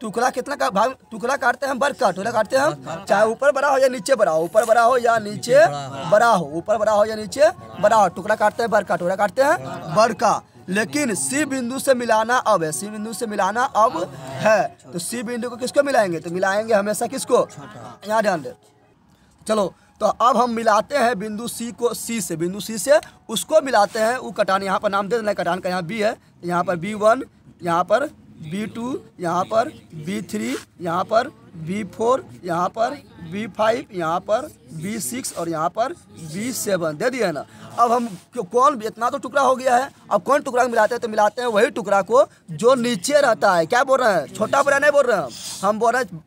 टुकड़ा कितना का भाग टुकड़ा काटते हैं हम बर्फ का टुकड़ा काटते हैं हम चाहे ऊपर बड़ा हो या नीचे बड़ा हो ऊपर बड़ा हो या नीचे बड़ा हो ऊपर बड़ा हो या नीचे बड़ा हो टुकड़ा काटते हैं बर्फ का टुकड़ा काटते हैं बर्फ का लेकिन सी बिंदु से मिलाना अब है सी बिंदु से मिलाना अब है तो सी बिंदु को किसको मिलाएंगे तो मिलाएंगे हमेशा किसको यहाँ ध्यान दे चलो तो अब हम मिलाते हैं बिंदु सी को सी से बिंदु सी से उसको मिलाते हैं वो कटान यहाँ पर नाम दे देना कटान का यहाँ बी है यहाँ पर बी वन यहाँ पर बी टू यहाँ पर बी थ्री यहाँ पर बी फोर यहाँ पर बी फाइव यहाँ पर बी सिक्स और यहाँ पर बी सेवन दे दिए ना अब हम कौन इतना तो टुकड़ा हो गया है अब कौन टुकड़ा मिलाते हैं तो मिलाते हैं वही टुकड़ा को जो नीचे रहता है क्या बोल रहे हैं छोटा बड़ा नहीं बोल रहे हैं हम बोल रहे हैं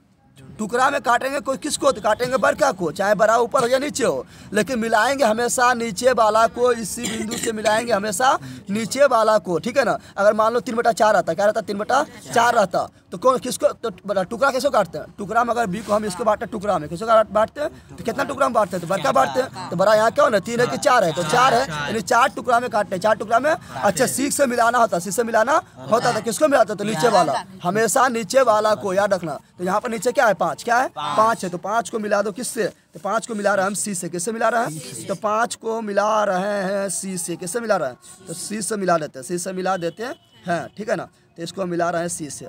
टुकड़ा में काटेंगे कोई किसको तो काटेंगे बड़का को चाहे बड़ा ऊपर हो या नीचे हो लेकिन मिलाएंगे हमेशा नीचे वाला को इसी बिंदु से मिलाएंगे हमेशा नीचे वाला को ठीक है ना अगर मान लो तीन बटा चार रहता क्या रहता तीन बटा चार रहता तो कौन किसको तो टुकड़ा कैसे काटते हैं टुकड़ा में अगर बी को हम इसको बांटते टुकड़ा में किसको बांटते हैं तो कितना टुकड़ा में बांटते हैं तो बड़का बांटते हैं तो बड़ा यहाँ क्या ना तीन है कि चार है तो चार है यानी चार टुकड़ा में काटते हैं चार टुकड़ा में अच्छा सीख से मिलाना होता सीख से मिलाना होता था तो किसको मिलाता तो नीचे वाला हमेशा नीचे वाला को याद रखना तो यहाँ पर नीचे क्या है पाँच पांच क्या है पांच है तो पांच को मिला दो किससे तो पांच को मिला रहे हम सी से किससे मिला रहे हैं तो पांच को मिला रहे हैं सी से किससे मिला रहे हैं तो सी से मिला लेते हैं सी से मिला देते हैं ठीक है ना तो इसको मिला रहे हैं सी से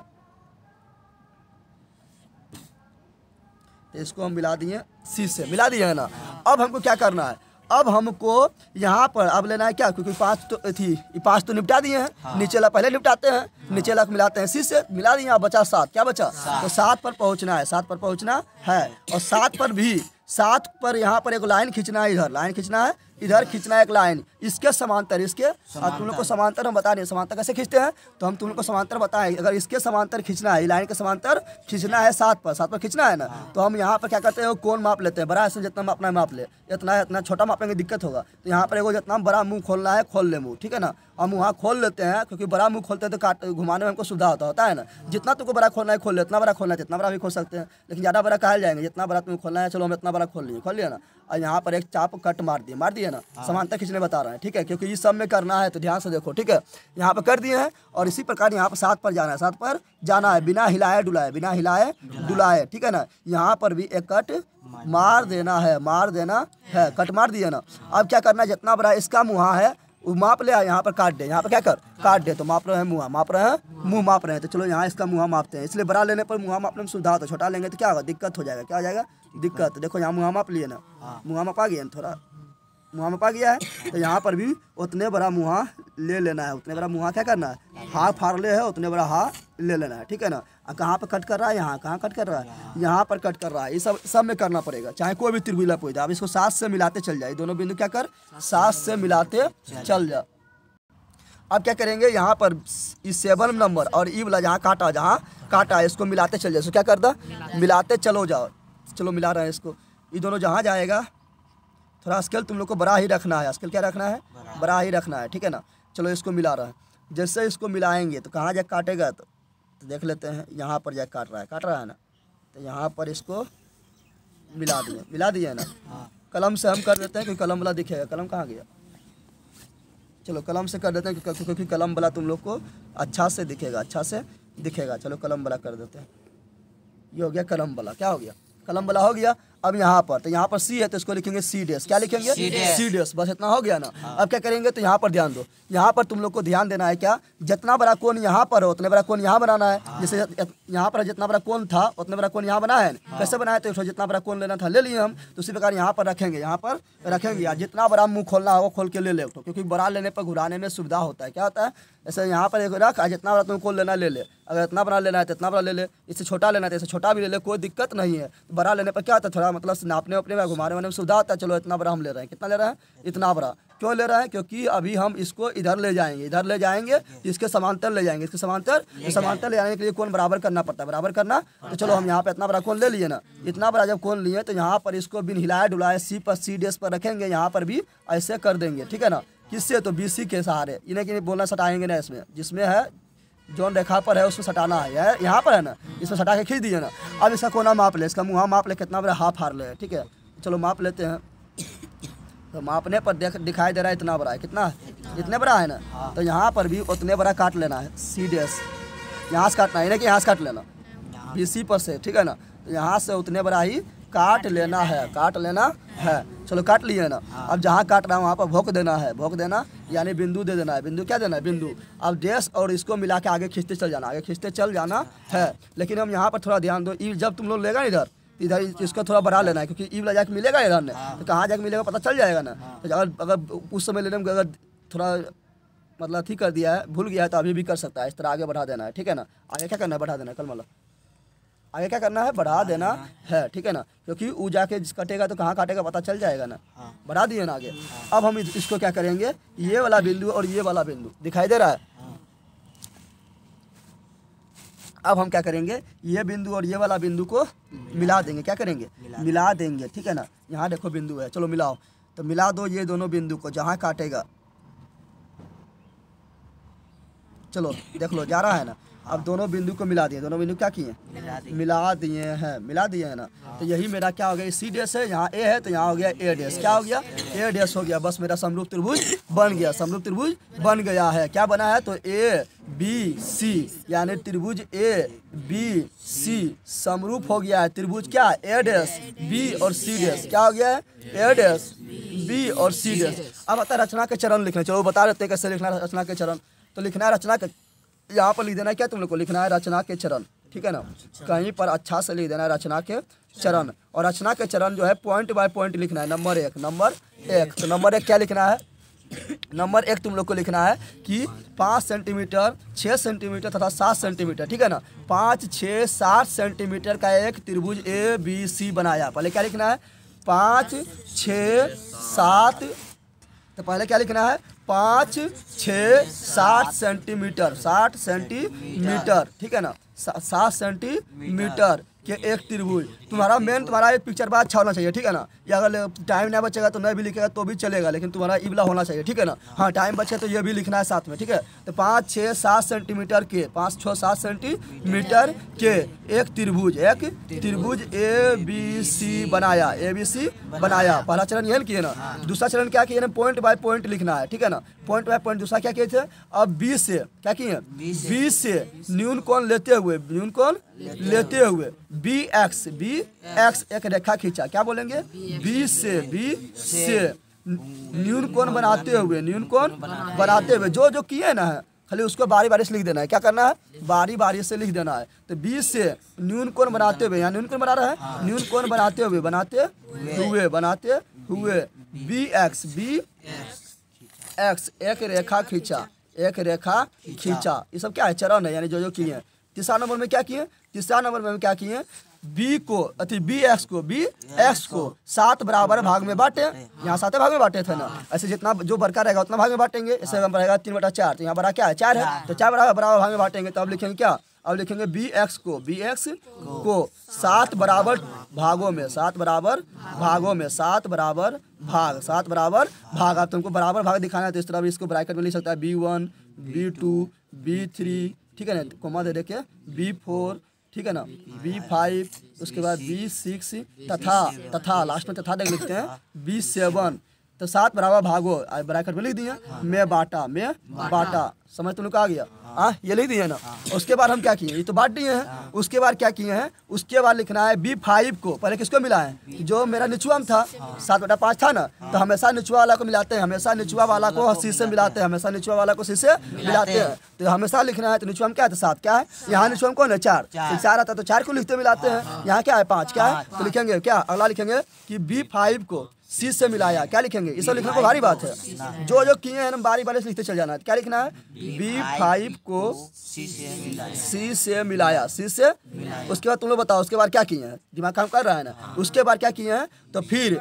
तो इसको हम मिला दिए सी से मिला दिए है ना अब हमको क्या करना है अब हमको यहाँ पर अब लेना है क्या क्योंकि पांच तो थी पाँच तो निपटा दिए हैं हाँ। नीचे लग पहले निपटाते हैं हाँ। नीचे ला मिलाते हैं शीश से मिला दिए बचा सात क्या बचा सात। तो सात पर पहुँचना है सात पर पहुँचना है और सात पर भी सात पर यहाँ पर एक लाइन खींचना है इधर लाइन खींचना है इधर खींचना एक लाइन इसके समांतर इसके तुम लोग को समांतर हम बता दें समांतर कैसे खींचते हैं तो हम तुम लोग को समांतर बताएं अगर इसके समांतर खींचना है लाइन के समांतर खींचना है सात पर सात पर खींचना है ना हाँ। तो हम यहाँ पर क्या करते हैं कौन माप लेते हैं बड़ा ऐसे जितना मापना है माप ले इतना इतना छोटा मापेंगे दिक्कत होगा तो यहाँ पर एगो जितना बड़ा मुँह खोलना है खोल ले मुँह ठीक है ना हम वहाँ खोल लेते हैं क्योंकि बड़ा मुँह खोलते हैं तो काट घुमाने में हमको सुविधा होता होता है ना जितना तुमको बड़ा खोलना है खोल ले इतना बड़ा खोलना है जितना बड़ा भी खोल सकते हैं लेकिन ज़्यादा बड़ा कहा जाएंगे जितना बड़ा तुम्हें खोलना है चलो हम इतना बड़ा खोल लिए खोल लिया ना और यहाँ पर एक चाप कट मार दिए मार दिए है ना हाँ। समानता खींचने बता रहे हैं ठीक है क्योंकि इस सब में करना है तो ध्यान से देखो ठीक है यहाँ पर कर दिए हैं और इसी प्रकार यहाँ पर सात पर जाना है सात पर जाना है बिना हिलाए डुलाए बिना हिलाए डुलाए ठीक है ना यहाँ पर भी एक कट मार देना है मार देना है कट मार दिए ना अब क्या करना है जितना बड़ा इसका मुहा है माप ले यहाँ पर काट दे यहाँ पर क्या कर काट दे तो माप रहे हैं मुँह माप रहे हैं मुँह माप रहे हैं तो चलो यहाँ इसका मुँह मापते हैं इसलिए बड़ा लेने पर मुँह मापने में सुविधा होता तो है छोटा लेंगे तो क्या होगा दिक्कत हो जाएगा क्या हो जाएगा दिक्कत देखो यहाँ मुँह माप लिए ना हाँ। मुँह माप आ गया थोड़ा मुहा में पा गया है तो यहाँ पर भी उतने बड़ा मुहा ले लेना है उतने बड़ा मुहा क्या करना है हा फाड़ ले है उतने बड़ा हा ले लेना है ठीक है ना कहाँ पर कट कर रहा है यहाँ कहाँ कट कर रहा है यहाँ पर कट कर रहा है ये सब सब में करना पड़ेगा चाहे कोई भी त्रिभुजा जाए अब इसको सात से मिलाते चल जाए दोनों बिंदु क्या कर सात से मिलाते चल जाए अब क्या करेंगे यहाँ पर इस सेवन नंबर और ई वाला जहाँ काटा जहाँ काटा है इसको मिलाते चल जाए इसको क्या कर दो मिलाते चलो जाओ चलो मिला रहे हैं इसको ये दोनों जहाँ जाएगा थोड़ा स्केल तुम लोग को बड़ा ही रखना है स्केल क्या रखना है बड़ा, ही रखना है ठीक है ना चलो इसको मिला रहा है जैसे इसको मिलाएंगे तो कहाँ जाकर काटेगा तो, तो देख लेते हैं यहाँ पर जाकर काट रहा है काट रहा है ना तो यहाँ पर इसको मिला दिए मिला दिए ना हाँ। कलम से हम कर देते हैं क्योंकि कलम वाला दिखेगा कलम कहाँ गया चलो कलम से कर देते हैं क्योंकि कलम वाला तुम लोग को अच्छा से दिखेगा अच्छा से दिखेगा चलो कलम वाला कर देते हैं ये हो गया कलम वाला क्या हो गया कलम वाला हो गया अब यहाँ पर तो यहाँ पर सी है तो इसको लिखेंगे सी डेस क्या लिखेंगे सी डेस बस इतना हो गया ना हाँ। अब क्या करेंगे तो यहाँ पर ध्यान दो यहाँ पर तुम लोग को ध्यान देना है क्या जितना बड़ा कोन यहाँ पर हो उतना बड़ा कोन यहाँ बनाना है हाँ। जैसे यहाँ पर जितना बड़ा कोन था उतना बड़ा कोन यहाँ बना है हाँ। कैसे बनाया तो जितना बड़ा कोन लेना था ले लिए हम तो उसी प्रकार यहाँ पर रखेंगे यहाँ पर रखेंगे जितना बड़ा मुँह खोलना होगा खोल के ले ले क्योंकि बड़ा लेने पर घुराने में सुविधा होता है क्या होता है ऐसे यहाँ पर रख जितना बड़ा तुम कौन लेना ले ले अगर इतना बड़ा लेना है तो इतना बड़ा ले ले इससे छोटा लेना है तो इससे छोटा भी ले ले कोई दिक्कत नहीं है बड़ा लेने पर क्या होता है थोड़ा मतलब नापने वापने में घुमाने वाने में सुविधा आता चलो इतना बड़ा हम ले रहे हैं कितना ले रहे हैं इतना बड़ा क्यों ले रहे हैं क्योंकि अभी हम इसको इधर ले जाएंगे इधर ले जाएंगे इसके समांतर ले जाएंगे इसके समांतर तो समांतर ले जाने के लिए कौन बराबर करना पड़ता है बराबर करना तो चलो हम यहाँ पे इतना बड़ा कौन ले लिए ना इतना बड़ा जब कौन लिए तो यहाँ पर इसको बिन हिलाए डुलाए सी पर सी डेस पर रखेंगे यहाँ पर भी ऐसे कर देंगे ठीक है ना किससे तो बीसी के सहारे इन्हें कि बोलना सटाएंगे ना इसमें जिसमें है जोन रेखा पर है उसको सटाना है यार यहाँ पर है ना इसमें सटा के खींच दीजिए ना अब इसका कोना माप ले इसका मुँह माप ले कितना बड़ा हाफ हार ले ठीक है चलो माप लेते हैं तो मापने पर देख दिखाई दे रहा है इतना बड़ा है कितना इतने बड़ा है ना तो यहाँ पर भी उतने बड़ा काट लेना है सी डी एस यहाँ से काटना है ना कि यहाँ से काट लेना बी सी पर से ठीक है ना तो यहाँ से उतने बड़ा ही काट लेना है काट लेना है चलो काट लिए ना हाँ। अब जहाँ काट रहा हूँ वहाँ पर भोंक देना है भोंक देना यानी बिंदु दे देना है बिंदु क्या देना है बिंदु हाँ। अब देश और इसको मिला के आगे खींचते चल जाना आगे खींचते चल जाना है लेकिन हम यहाँ पर थोड़ा ध्यान दो जब तुम लोग लेगा इधर इधर इसको थोड़ा बढ़ा लेना है क्योंकि ई वाला जाके मिलेगा इधर ने हाँ। तो कहाँ जाके मिलेगा पता चल जाएगा ना तो अगर अगर उस समय लेने में अगर थोड़ा मतलब ठीक कर दिया है भूल गया है तो अभी भी कर सकता है इस तरह आगे बढ़ा देना है ठीक है ना आगे क्या करना है बढ़ा देना है कल मतलब आगे क्या करना है बढ़ा देना है ठीक है ना क्योंकि ऊ जाके कटेगा तो कहाँ काटेगा पता चल जाएगा ना हाँ। बढ़ा दिए ना आगे हाँ। अब हम इसको क्या करेंगे ये वाला बिंदु और ये वाला बिंदु दिखाई दे रहा है हाँ। अब हम क्या करेंगे ये बिंदु और ये वाला बिंदु को मिला देंगे क्या करेंगे मिला देंगे ठीक है ना यहाँ देखो बिंदु है चलो मिलाओ तो मिला दो ये दोनों बिंदु को जहाँ काटेगा चलो देख लो जा रहा है ना अब दोनों बिंदु को मिला दिए दोनों बिंदु क्या किए मिला दिए हैं मिला दिए हैं ना हाँ। तो यही मेरा क्या हो गया सी डेस है यहाँ ए है तो यहाँ हो गया ए डेस क्या हो गया ए डेस हो गया बस मेरा समरूप त्रिभुज बन गया समरूप त्रिभुज बन गया है क्या बना है तो ए बी सी यानी त्रिभुज ए बी सी समरूप हो गया है त्रिभुज क्या ए डेस बी और सी डेस क्या हो गया है ए डेस बी और सी डेस अब आता रचना के चरण लिखना चलो बता देते हैं कैसे लिखना रचना के चरण तो लिखना है रचना के यहाँ पर लिख देना क्या तुम लोग को लिखना है रचना के चरण ठीक है ना अच्छा। कहीं पर अच्छा से लिख देना है रचना के चरण और रचना के चरण जो है पॉइंट बाय पॉइंट लिखना है नंबर एक नंबर एक तो नंबर एक क्या लिखना है नंबर एक तुम लोग को लिखना है कि पाँच सेंटीमीटर छः सेंटीमीटर तथा सात सेंटीमीटर ठीक है ना पाँच छः सात सेंटीमीटर का एक त्रिभुज ए बी सी बनाया पहले क्या लिखना है पाँच छः सात तो पहले क्या लिखना है पाँच छ साठ सेंटीमीटर साठ सेंटीमीटर ठीक है ना सात सेंटीमीटर कि एक त्रिभुज तुम्हारा मेन तुम्हारा एक पिक्चर बाद अच्छा होना चाहिए ठीक है ना या अगर टाइम नहीं बचेगा तो नहीं भी लिखेगा तो भी चलेगा लेकिन तुम्हारा इबला होना चाहिए ठीक है ना हाँ टाइम बचे तो ये भी लिखना है साथ में ठीक है तो पाँच छः सात सेंटीमीटर के पाँच छः सात सेंटीमीटर के एक त्रिभुज एक त्रिभुज ए बी सी बनाया ए बी सी बनाया पहला चरण यह किए ना दूसरा चरण क्या किए ना पॉइंट बाय पॉइंट लिखना है ठीक है ना पॉइंट बाय पॉइंट दूसरा क्या किए थे अब बी से क्या किए बी से न्यून कौन लेते हुए न्यून कौन लेते हुए बी एक्स बी एक्स एक रेखा खींचा क्या बोलेंगे बी से बी से न्यून कोण बनाते हुए न्यून कोण बनाते हुए जो जो किए ना है खाली उसको बारी बारी से लिख देना है क्या करना है बारी बारी से लिख देना है तो बी से न्यून कोण बनाते हुए यहाँ न्यून कोण बना रहा है हाँ। न्यून कोण बनाते हुए बनाते हुए बनाते हुए बी एक्स बी एक्स एक रेखा खींचा एक रेखा खींचा ये सब क्या है चरण है यानी जो जो किए तीसरा नंबर में क्या किए तीसरा नंबर में हम क्या किए बी को अति बी एक्स को बी एक्स को सात बराबर भाग में बांटे यहाँ सात भाग में बांटे थे ना ऐसे जितना जो बड़का रहेगा उतना भाग में बांटेंगे ऐसे हम रहेगा तीन बटा चार तो यहाँ बड़ा क्या है चार है तो चार बराबर बराबर भाग में बांटेंगे तो अब लिखेंगे क्या अब लिखेंगे बी एक्स को बी एक्स को सात बराबर भागों में सात बराबर भागों में सात बराबर भाग सात बराबर भाग अब तुमको तो बराबर भाग दिखाना है तो इस तरह इसको ब्रैकेट में लिख सकता है b one b two b three ठीक है ना कोमा दे देखे बी फोर ठीक है ना बी हाँ, फाइव हाँ, उसके बाद बी सिक्स तथा तथा लास्ट में तथा देख हाँ। लिखते हैं बी सेवन तो सात बराबर भागो ब्रैकेट में लिख दिए मैं बाटा मैं बाटा समझ तुम लोग आ गया आ, हाँ, हाँ, ये लिख दिए ना उसके बाद हम क्या किए ये तो बांट दिए हैं हाँ। उसके बाद क्या किए हैं उसके बाद लिखना है बी फाइव को पहले किसको मिला है जो मेरा निचुआ में था सात बटा पाँच था ना तो हमेशा निचुआ वाला को मिलाते हैं हमेशा निचुआ वाला को शीशे मिलाते हैं हमेशा निचुआ वाला को शीशे मिलाते हैं तो हमेशा लिखना है तो निचुआ में क्या है तो सात क्या है यहाँ निचुआ में कौन है चार चार तो आता तो चार को लिखते मिलाते हैं यहाँ क्या है पाँच क्या है तो लिखेंगे क्या अगला लिखेंगे कि बी फाइव को शीश से मिलाया क्या लिखेंगे इस सब लिखने को भारी बात है जो जो किए हैं बारी बारी से लिखते चल जाना है क्या लिखना है बी फाइव को सी से मिलाया सी से उसके बाद तुम लोग बताओ उसके बाद क्या किए हैं दिमाग काम कर रहा है ना उसके बाद क्या किए हैं तो फिर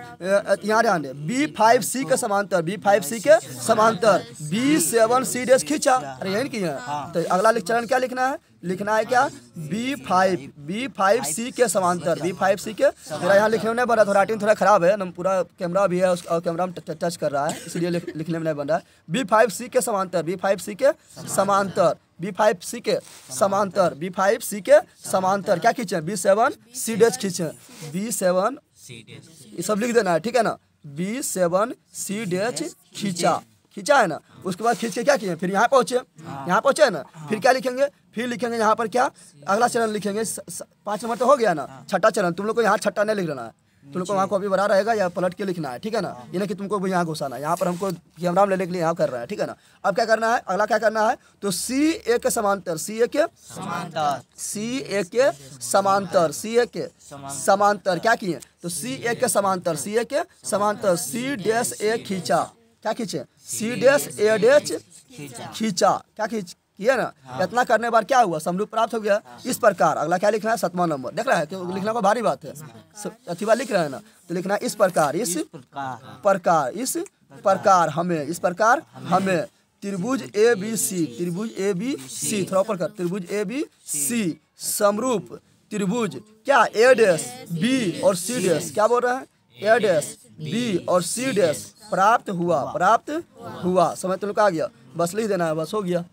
यहाँ ध्यान बी फाइव सी के समांतर बी फाइव सी के समांतर बी सेवन सी डेस खींचा अरे यही की है हाँ। तो अगला चरण क्या लिखना है लिखना है क्या b five b five c के समांतर बी फाइव सी के मेरा यहाँ लिखने में नहीं बन रहा थोड़ा थोड़ा खराब है पूरा कैमरा भी है उस कैमरा में टच कर रहा है इसलिए लिखने में नहीं बन रहा है बी फाइव सी के समांतर बी फाइव सी के समांतर बी फाइव सी के समांतर बी फाइव सी के समांतर क्या खींचे बी सेवन सी डेज खींचे बी सेवन सब लिख देना है ठीक है ना बी सेवन सी डेच खींचा खींचा है ना उसके बाद खींच के क्या किए फिर यहाँ पहुंचे हाँ। यहाँ पहुंचे ना हाँ। फिर क्या लिखेंगे फिर लिखेंगे यहाँ पर क्या अगला चरण लिखेंगे पाँच नंबर तो हो गया ना हाँ। छठा चरण तुम लोग को यहाँ छठा नहीं लिख लेना है तुमको तो वहाँ कॉपी बना रहेगा या पलट के लिखना है ठीक है ना ये ना कि तुमको यहाँ घुसाना है यहाँ पर हमको कैमराम लेने के लिए यहाँ कर रहा है ठीक है ना अब क्या करना है अगला क्या करना है तो सी ए के समांतर सी ए के समांतर सी ए के समांतर सी ए के समांतर क्या किए तो सी ए के समांतर सी ए के समांतर सी डेस ए खींचा क्या खींचे सी डेस ए डेच खींचा क्या खींच ये ना हाँ। इतना करने बार क्या हुआ समरूप प्राप्त हो गया हाँ। इस प्रकार अगला क्या लिखना है सतमा नंबर देख रहा है क्यों हाँ। लिखना को भारी बात है अथी हाँ। बार लिख रहे हैं ना तो लिखना इस प्रकार इस प्रकार इस प्रकार हमें इस प्रकार हमें त्रिभुज ए बी सी त्रिभुज ए बी सी थोड़ा ऊपर त्रिभुज ए बी सी समरूप त्रिभुज क्या ए डैश बी और सी डैश क्या बोल रहे हैं ए डैश बी और सी डैश प्राप्त हुआ प्राप्त हुआ समय तुम लोग आ गया बस लिख देना है बस हो गया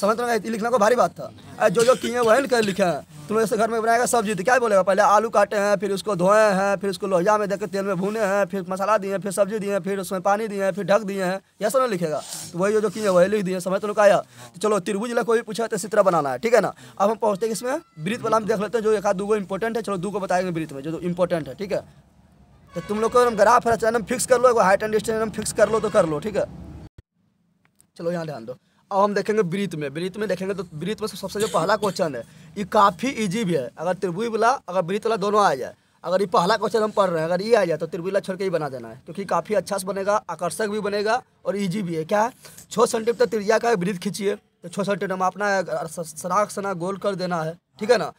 समझ रहे लिखना को भारी बात था जो जो किए वही कर लिखे हैं तुम ऐसे घर में बनाएगा सब्जी तो क्या बोलेगा पहले आलू काटे हैं फिर उसको धोए हैं फिर उसको लोहिया में देकर तेल में भूने हैं फिर मसाला दिए फिर सब्जी दिए फिर उसमें पानी दिए फिर ढक दिए हैं यह सब लिखेगा तो वही जो जो किए वही लिख दिए समझ तो आया तो चलो त्रिभुज जिला कोई पूछा तो इसी तरह बनाना है ठीक है ना अब हम पहुँचते हैं इसमें वृत्त वाला हम देख लेते हैं जो एक दो इंपॉर्टेंट है चलो दो को बताएंगे वृत्त में जो इंपॉर्टेंट है ठीक है तो तुम लोग को ग्राफ रचना फिक्स कर लो हाइट एंड डिस्टेंस फिक्स कर लो तो कर लो ठीक है चलो यहाँ ध्यान दो अब हम देखेंगे ब्रीत में ब्रीत में देखेंगे तो ब्रीत में सबसे जो पहला क्वेश्चन है ये काफ़ी ईजी भी है अगर त्रिभुज वाला अगर ब्रीत वाला दोनों आ जाए अगर ये पहला क्वेश्चन हम पढ़ रहे हैं अगर ये आ जाए तो त्रिभुज छोड़ के ही बना देना है क्योंकि काफ़ी अच्छा से बनेगा आकर्षक भी बनेगा और ईजी भी है क्या है छः सेंटीमीटर त्रिज्या का ब्रीत खींचिए तो छः सेंटीमीटर हम अपना सनाक सना गोल कर देना है ठीक है ना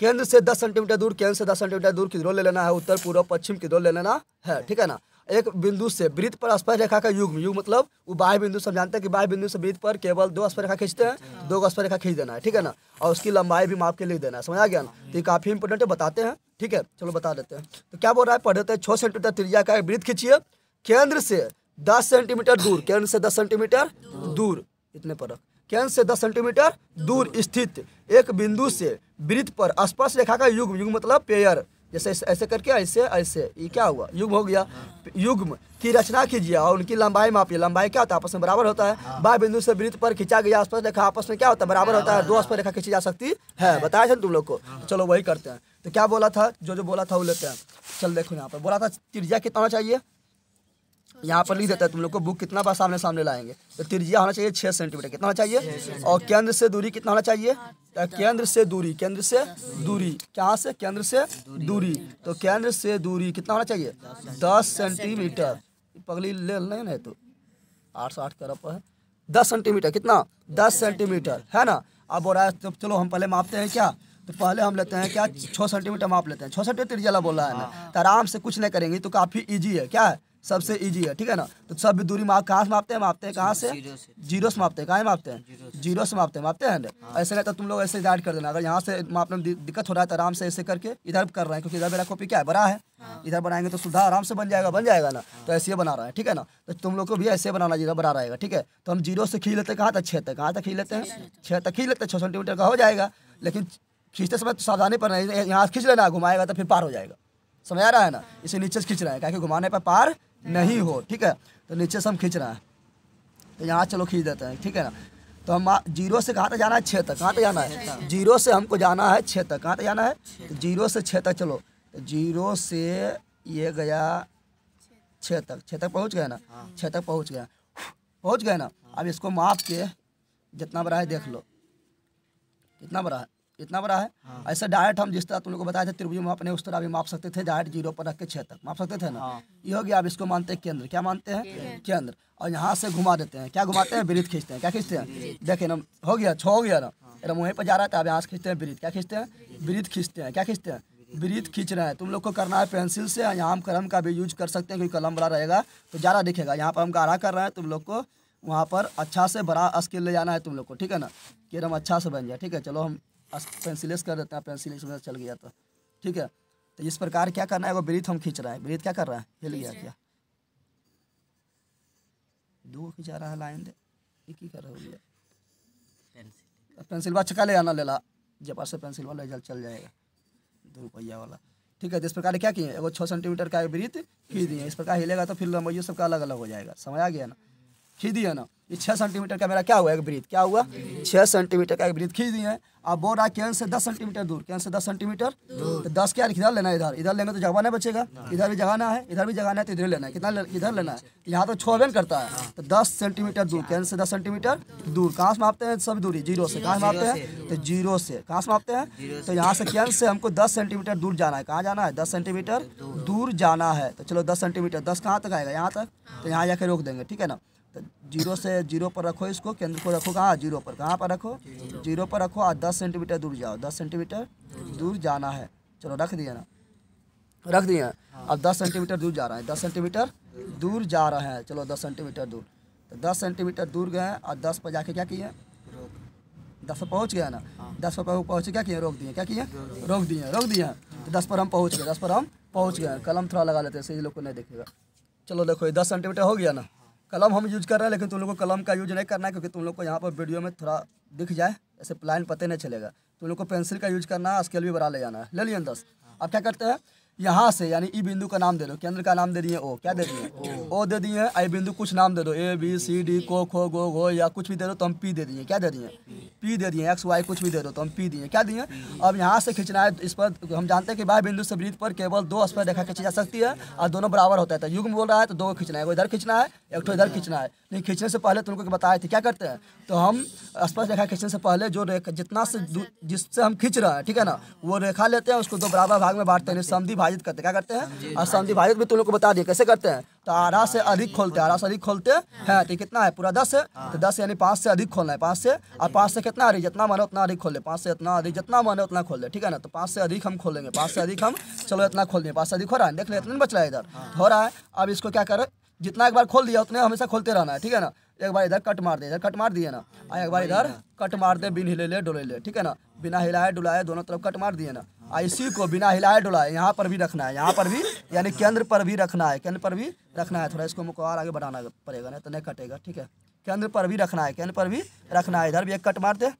केंद्र से दस सेंटीमीटर दूर केंद्र से दस सेंटीमीटर दूर किधरों ले लेना है उत्तर पूर्व पश्चिम किधरों ले लेना है ठीक है ना एक बिंदु से वृत्त पर स्पर्श रेखा का युग युग मतलब वो बाह्य बिंदु सब जानते हैं कि बाह्य बिंदु से वृत्त पर केवल दो स्पर्श रेखा खींचते हैं दो स्पर्श रेखा खींच देना है ठीक है ना और उसकी लंबाई भी माप के लिख देना है समझ आ गया ना तो काफ़ी इंपोर्टेंट है बताते हैं ठीक है चलो बता देते हैं तो क्या बोल रहा है पढ़ते हैं छह सेंटीमीटर त्रिज्या का वृत्त खींचिए केंद्र से दस सेंटीमीटर दूर केंद्र से दस सेंटीमीटर दूर इतने पर केंद्र से दस सेंटीमीटर दूर स्थित एक बिंदु से वृत्त पर स्पर्श रेखा का युग युग मतलब पेयर जैसे ऐसे करके ऐसे ऐसे ये क्या हुआ युग्म हो गया युग्म की रचना कीजिए और उनकी लंबाई मापिए लंबाई क्या होता है आपस में बराबर होता है हाँ। बाय बिंदु से वृत्त पर खींचा गया स्पर्श रेखा आपस में क्या होता है बराबर होता है दो स्पर्श रेखा खींची जा सकती है हाँ। बताया था तुम लोग को हाँ। चलो वही करते हैं तो क्या बोला था जो जो बोला था वो लेते हैं चल देखो यहाँ पर बोला था त्रिज्या कितना चाहिए तो यहाँ पर लिख देता है तुम लोग को बुक कितना बार सामने सामने लाएंगे तो त्रिज्या होना चाहिए छः सेंटीमीटर कितना होना चाहिए और केंद्र से दूरी कितना होना चाहिए तो केंद्र से दूरी केंद्र से दूरी कहाँ से केंद्र से दूरी तो केंद्र से दूरी कितना होना चाहिए दस सेंटीमीटर पगली ले नहीं तो आठ सौ आठ कर है दस सेंटीमीटर कितना दस सेंटीमीटर है ना अब हो रहा है तो चलो हम पहले मापते हैं क्या तो पहले हम लेते हैं क्या छः सेंटीमीटर माप लेते हैं छः सेंटीमीटर त्रिज्या बोला है ना हाँ। तो आराम से कुछ नहीं करेंगे तो काफ़ी ईजी है क्या है सबसे इजी है ठीक है ना तो सब दूरी माप कहाँ से मापते हैं मापते हैं कहाँ से जीरो से मापते हैं कहाँ मापते हैं जीरो से मापते हैं मापते हैं हाँ। ऐसे नहीं तो तुम लोग ऐसे गाइड कर देना अगर यहाँ से मापने में दिक्कत हो रहा है तो आराम से ऐसे करके इधर कर रहे हैं क्योंकि इधर मेरा कॉपी क्या है बड़ा है हाँ। इधर बनाएंगे तो सुधा आराम से बन जाएगा बन जाएगा ना हाँ। तो ऐसे बना रहा है ठीक है ना तो तुम लोग को भी ऐसे बनाना जीरो बना रहेगा ठीक है तो हम जीरो से खींच लेते हैं कहाँ तक छः तक कहाँ तक खींच लेते हैं छः तक खींच लेते हैं छः सेंटीमीटर का हो जाएगा लेकिन खींचते समय तो सावधानी पर नहीं यहाँ खींच लेना घुमाएगा तो फिर पार हो जाएगा समझ आ रहा है ना इसे नीचे से खींच रहा है क्या घुमाने पर पार नहीं हो ठीक है तो नीचे से हम खींच रहे हैं तो यहाँ चलो खींच देते हैं ठीक है ना तो हम जीरो से कहाँ तक जाना है छः तक कहाँ तक जाना है जीरो से हमको जाना है छः तक कहाँ तक जाना है तो जीरो से छः तक चलो तो जीरो से ये गया छः तक छः तक पहुँच गया ना छः तक पहुँच गया पहुँच गए ना अब इसको माप के जितना बड़ा है देख लो कितना बड़ा है कितना बड़ा है हाँ। ऐसा डायरेक्ट हम जिस तरह तुम लोग को बताया था त्रिभुज अपने उस तरह भी माप सकते थे डायरेक्ट जीरो पर रख के छह तक माप सकते थे ना हाँ। ये हो गया आप इसको मानते हैं केंद्र क्या मानते हैं केंद्र और यहाँ से घुमा देते हैं क्या घुमाते हैं वृत्त खींचते हैं क्या खींचते हैं देखे ना हो गया छो हो गया ना एकदम हाँ। वहीं पर जा रहा था अब तो यहाँ से खींचते हैं वृत्त क्या खींचते हैं वृत्त खींचते हैं क्या खींचते हैं वृत्त खींच रहे हैं तुम लोग को करना है पेंसिल से यहाँ हम कलम का भी यूज कर सकते हैं क्योंकि कलम बड़ा रहेगा तो ज़्यादा दिखेगा यहाँ पर हम गाढ़ा कर रहे हैं तुम लोग को वहाँ पर अच्छा से बड़ा स्केल ले जाना है तुम लोग को ठीक है ना कि हम अच्छा से बन जाए ठीक है चलो हम पेंसिलेस कर देते हैं पेंसिल इसमें चल गया तो ठीक है तो इस प्रकार क्या करना है वो ब्रीथ हम खींच रहा है ब्रीथ क्या कर रहा है हिल गया क्या दो खींचा रहा है लाइन दे एक ही कर रहा है वाला छका ले आना ले ला जब आपसे से वाला जल चल जाएगा दो रुपया वाला ठीक है तो इस प्रकार क्या किए वो छः सेंटीमीटर का ब्रीथ खींच दिए इस प्रकार हिलेगा तो फिर लंबाइयों सबका अलग अलग हो जाएगा समझ आ गया ना खींची है ना ये छः सेंटीमीटर का मेरा क्या हुआ एक ब्रीथ क्या हुआ छः सेंटीमीटर का एक ब्रीथ खींच दिए अब बोल रहा है कैन से दस सेंटीमीटर दूर कैन से दस सेंटीमीटर तो दस क्या इधर लेना है इधर इधर लेंगे तो जगह नहीं बचेगा इधर भी जगाना है इधर भी जगाना है तो इधर लेना है कितना इधर लेना है तो यहाँ तो न करता है तो दस सेंटीमीटर दूर कैन से दस सेंटीमीटर दूर कहाँ से मापते हैं सब दूरी जीरो से कहाँ से मापते हैं तो जीरो से कहाँ से मापते हैं तो यहाँ से कैन से हमको दस सेंटीमीटर दूर जाना है कहाँ जाना है दस सेंटीमीटर दूर जाना है तो चलो दस सेंटीमीटर दस कहाँ तक आएगा यहाँ तक तो यहाँ जाकर रोक देंगे ठीक है ना तो जीरो से जीरो पर रखो इसको केंद्र को रखो कहाँ जीरो पर कहाँ पर रखो जीरो पर रखो आज दस सेंटीमीटर दूर जाओ दस सेंटीमीटर दूर जाना है चलो रख दिया ना रख दिए अब दस सेंटीमीटर दूर जा रहे हैं दस सेंटीमीटर दूर जा रहे हैं चलो दस सेंटीमीटर दूर तो दस सेंटीमीटर दूर गए और दस पर जाके क्या किए दस पर पहुँच गया ना दस पर पहुँचे क्या किए रोक दिए क्या किए रोक दिए रोक दिए तो दस पर हम पहुँच गए दस पर हम पहुँच गए कलम थोड़ा लगा लेते हैं सही लोग को नहीं देखेगा चलो देखो ये दस सेंटीमीटर हो गया ना कलम हम यूज कर रहे हैं लेकिन तुम लोग को कलम का यूज नहीं करना है क्योंकि तुम लोग को यहाँ पर वीडियो में थोड़ा दिख जाए ऐसे प्लाइन पते नहीं चलेगा तुम लोग को पेंसिल का यूज करना है स्केल भी बड़ा ले जाना है ले लिए दस अब क्या करते हैं यहाँ से यानी ई बिंदु का नाम दे दो केंद्र का नाम दे दिए ओ क्या दे दिए ओ दे दिए आई बिंदु कुछ नाम दे दो ए बी सी डी को खो गो घो या कुछ भी दे दो तो हम पी दे दिए क्या दे दिए पी दे दिए एक्स वाई कुछ भी दे दो तो हम पी दिए क्या दिए अब यहाँ से खींचना है इस पर हम जानते हैं कि बाह्य बिंदु से वृत्त पर केवल दो स्पर रेखा खींची जा सकती है और दोनों बराबर होता है तो युग बोल रहा है तो दो खींचना है इधर खींचना है एक तो इधर खींचना है नहीं खींचने से पहले तुमको बताया थे क्या करते हैं तो हम स्पर्श रेखा खींचने से पहले जो रेखा जितना से जिससे हम खींच रहे हैं ठीक है ना वो रेखा लेते हैं उसको दो बराबर भाग में बांटते हैं समी विभाजित करते क्या करते हैं और संधिभाजित भी तुम लोग को बता दिए कैसे करते हैं तो आधा से अधिक खोलते हैं आधा से अधिक खोलते हैं हाँ। हाँ, तो कितना है पूरा दस है तो दस यानी पाँच से अधिक खोलना है पाँच से और पाँच से कितना अधिक जितना मानो उतना अधिक खोल ले पाँच से इतना अधिक जितना मानो उतना खोल ले ठीक है ना तो पाँच से अधिक हम खोलेंगे पाँच से अधिक हम चलो इतना खोल दें पाँच से अधिक हो रहा है देख ले इतना बच रहा है इधर हाँ। हो रहा है अब इसको क्या करें जितना एक बार खोल दिया उतने हमेशा खोलते रहना है ठीक है ना एक बार इधर कट मार दे इधर कट मार दिए ना आ एक बार इधर कट मार दे बिन हिले ले डोले ले ठीक है ना बिना हिलाए डुलाए दोनों तरफ कट मार दिए ना आ इसी को बिना हिलाए डुलाए यहाँ पर भी रखना है यहाँ पर भी यानी केंद्र पर भी रखना है केंद्र पर भी रखना है थोड़ा इसको मुको और आगे बढ़ाना पड़ेगा ना तो नहीं कटेगा ठीक है केंद्र पर भी रखना है केंद्र पर भी रखना है इधर भी एक कट मार दे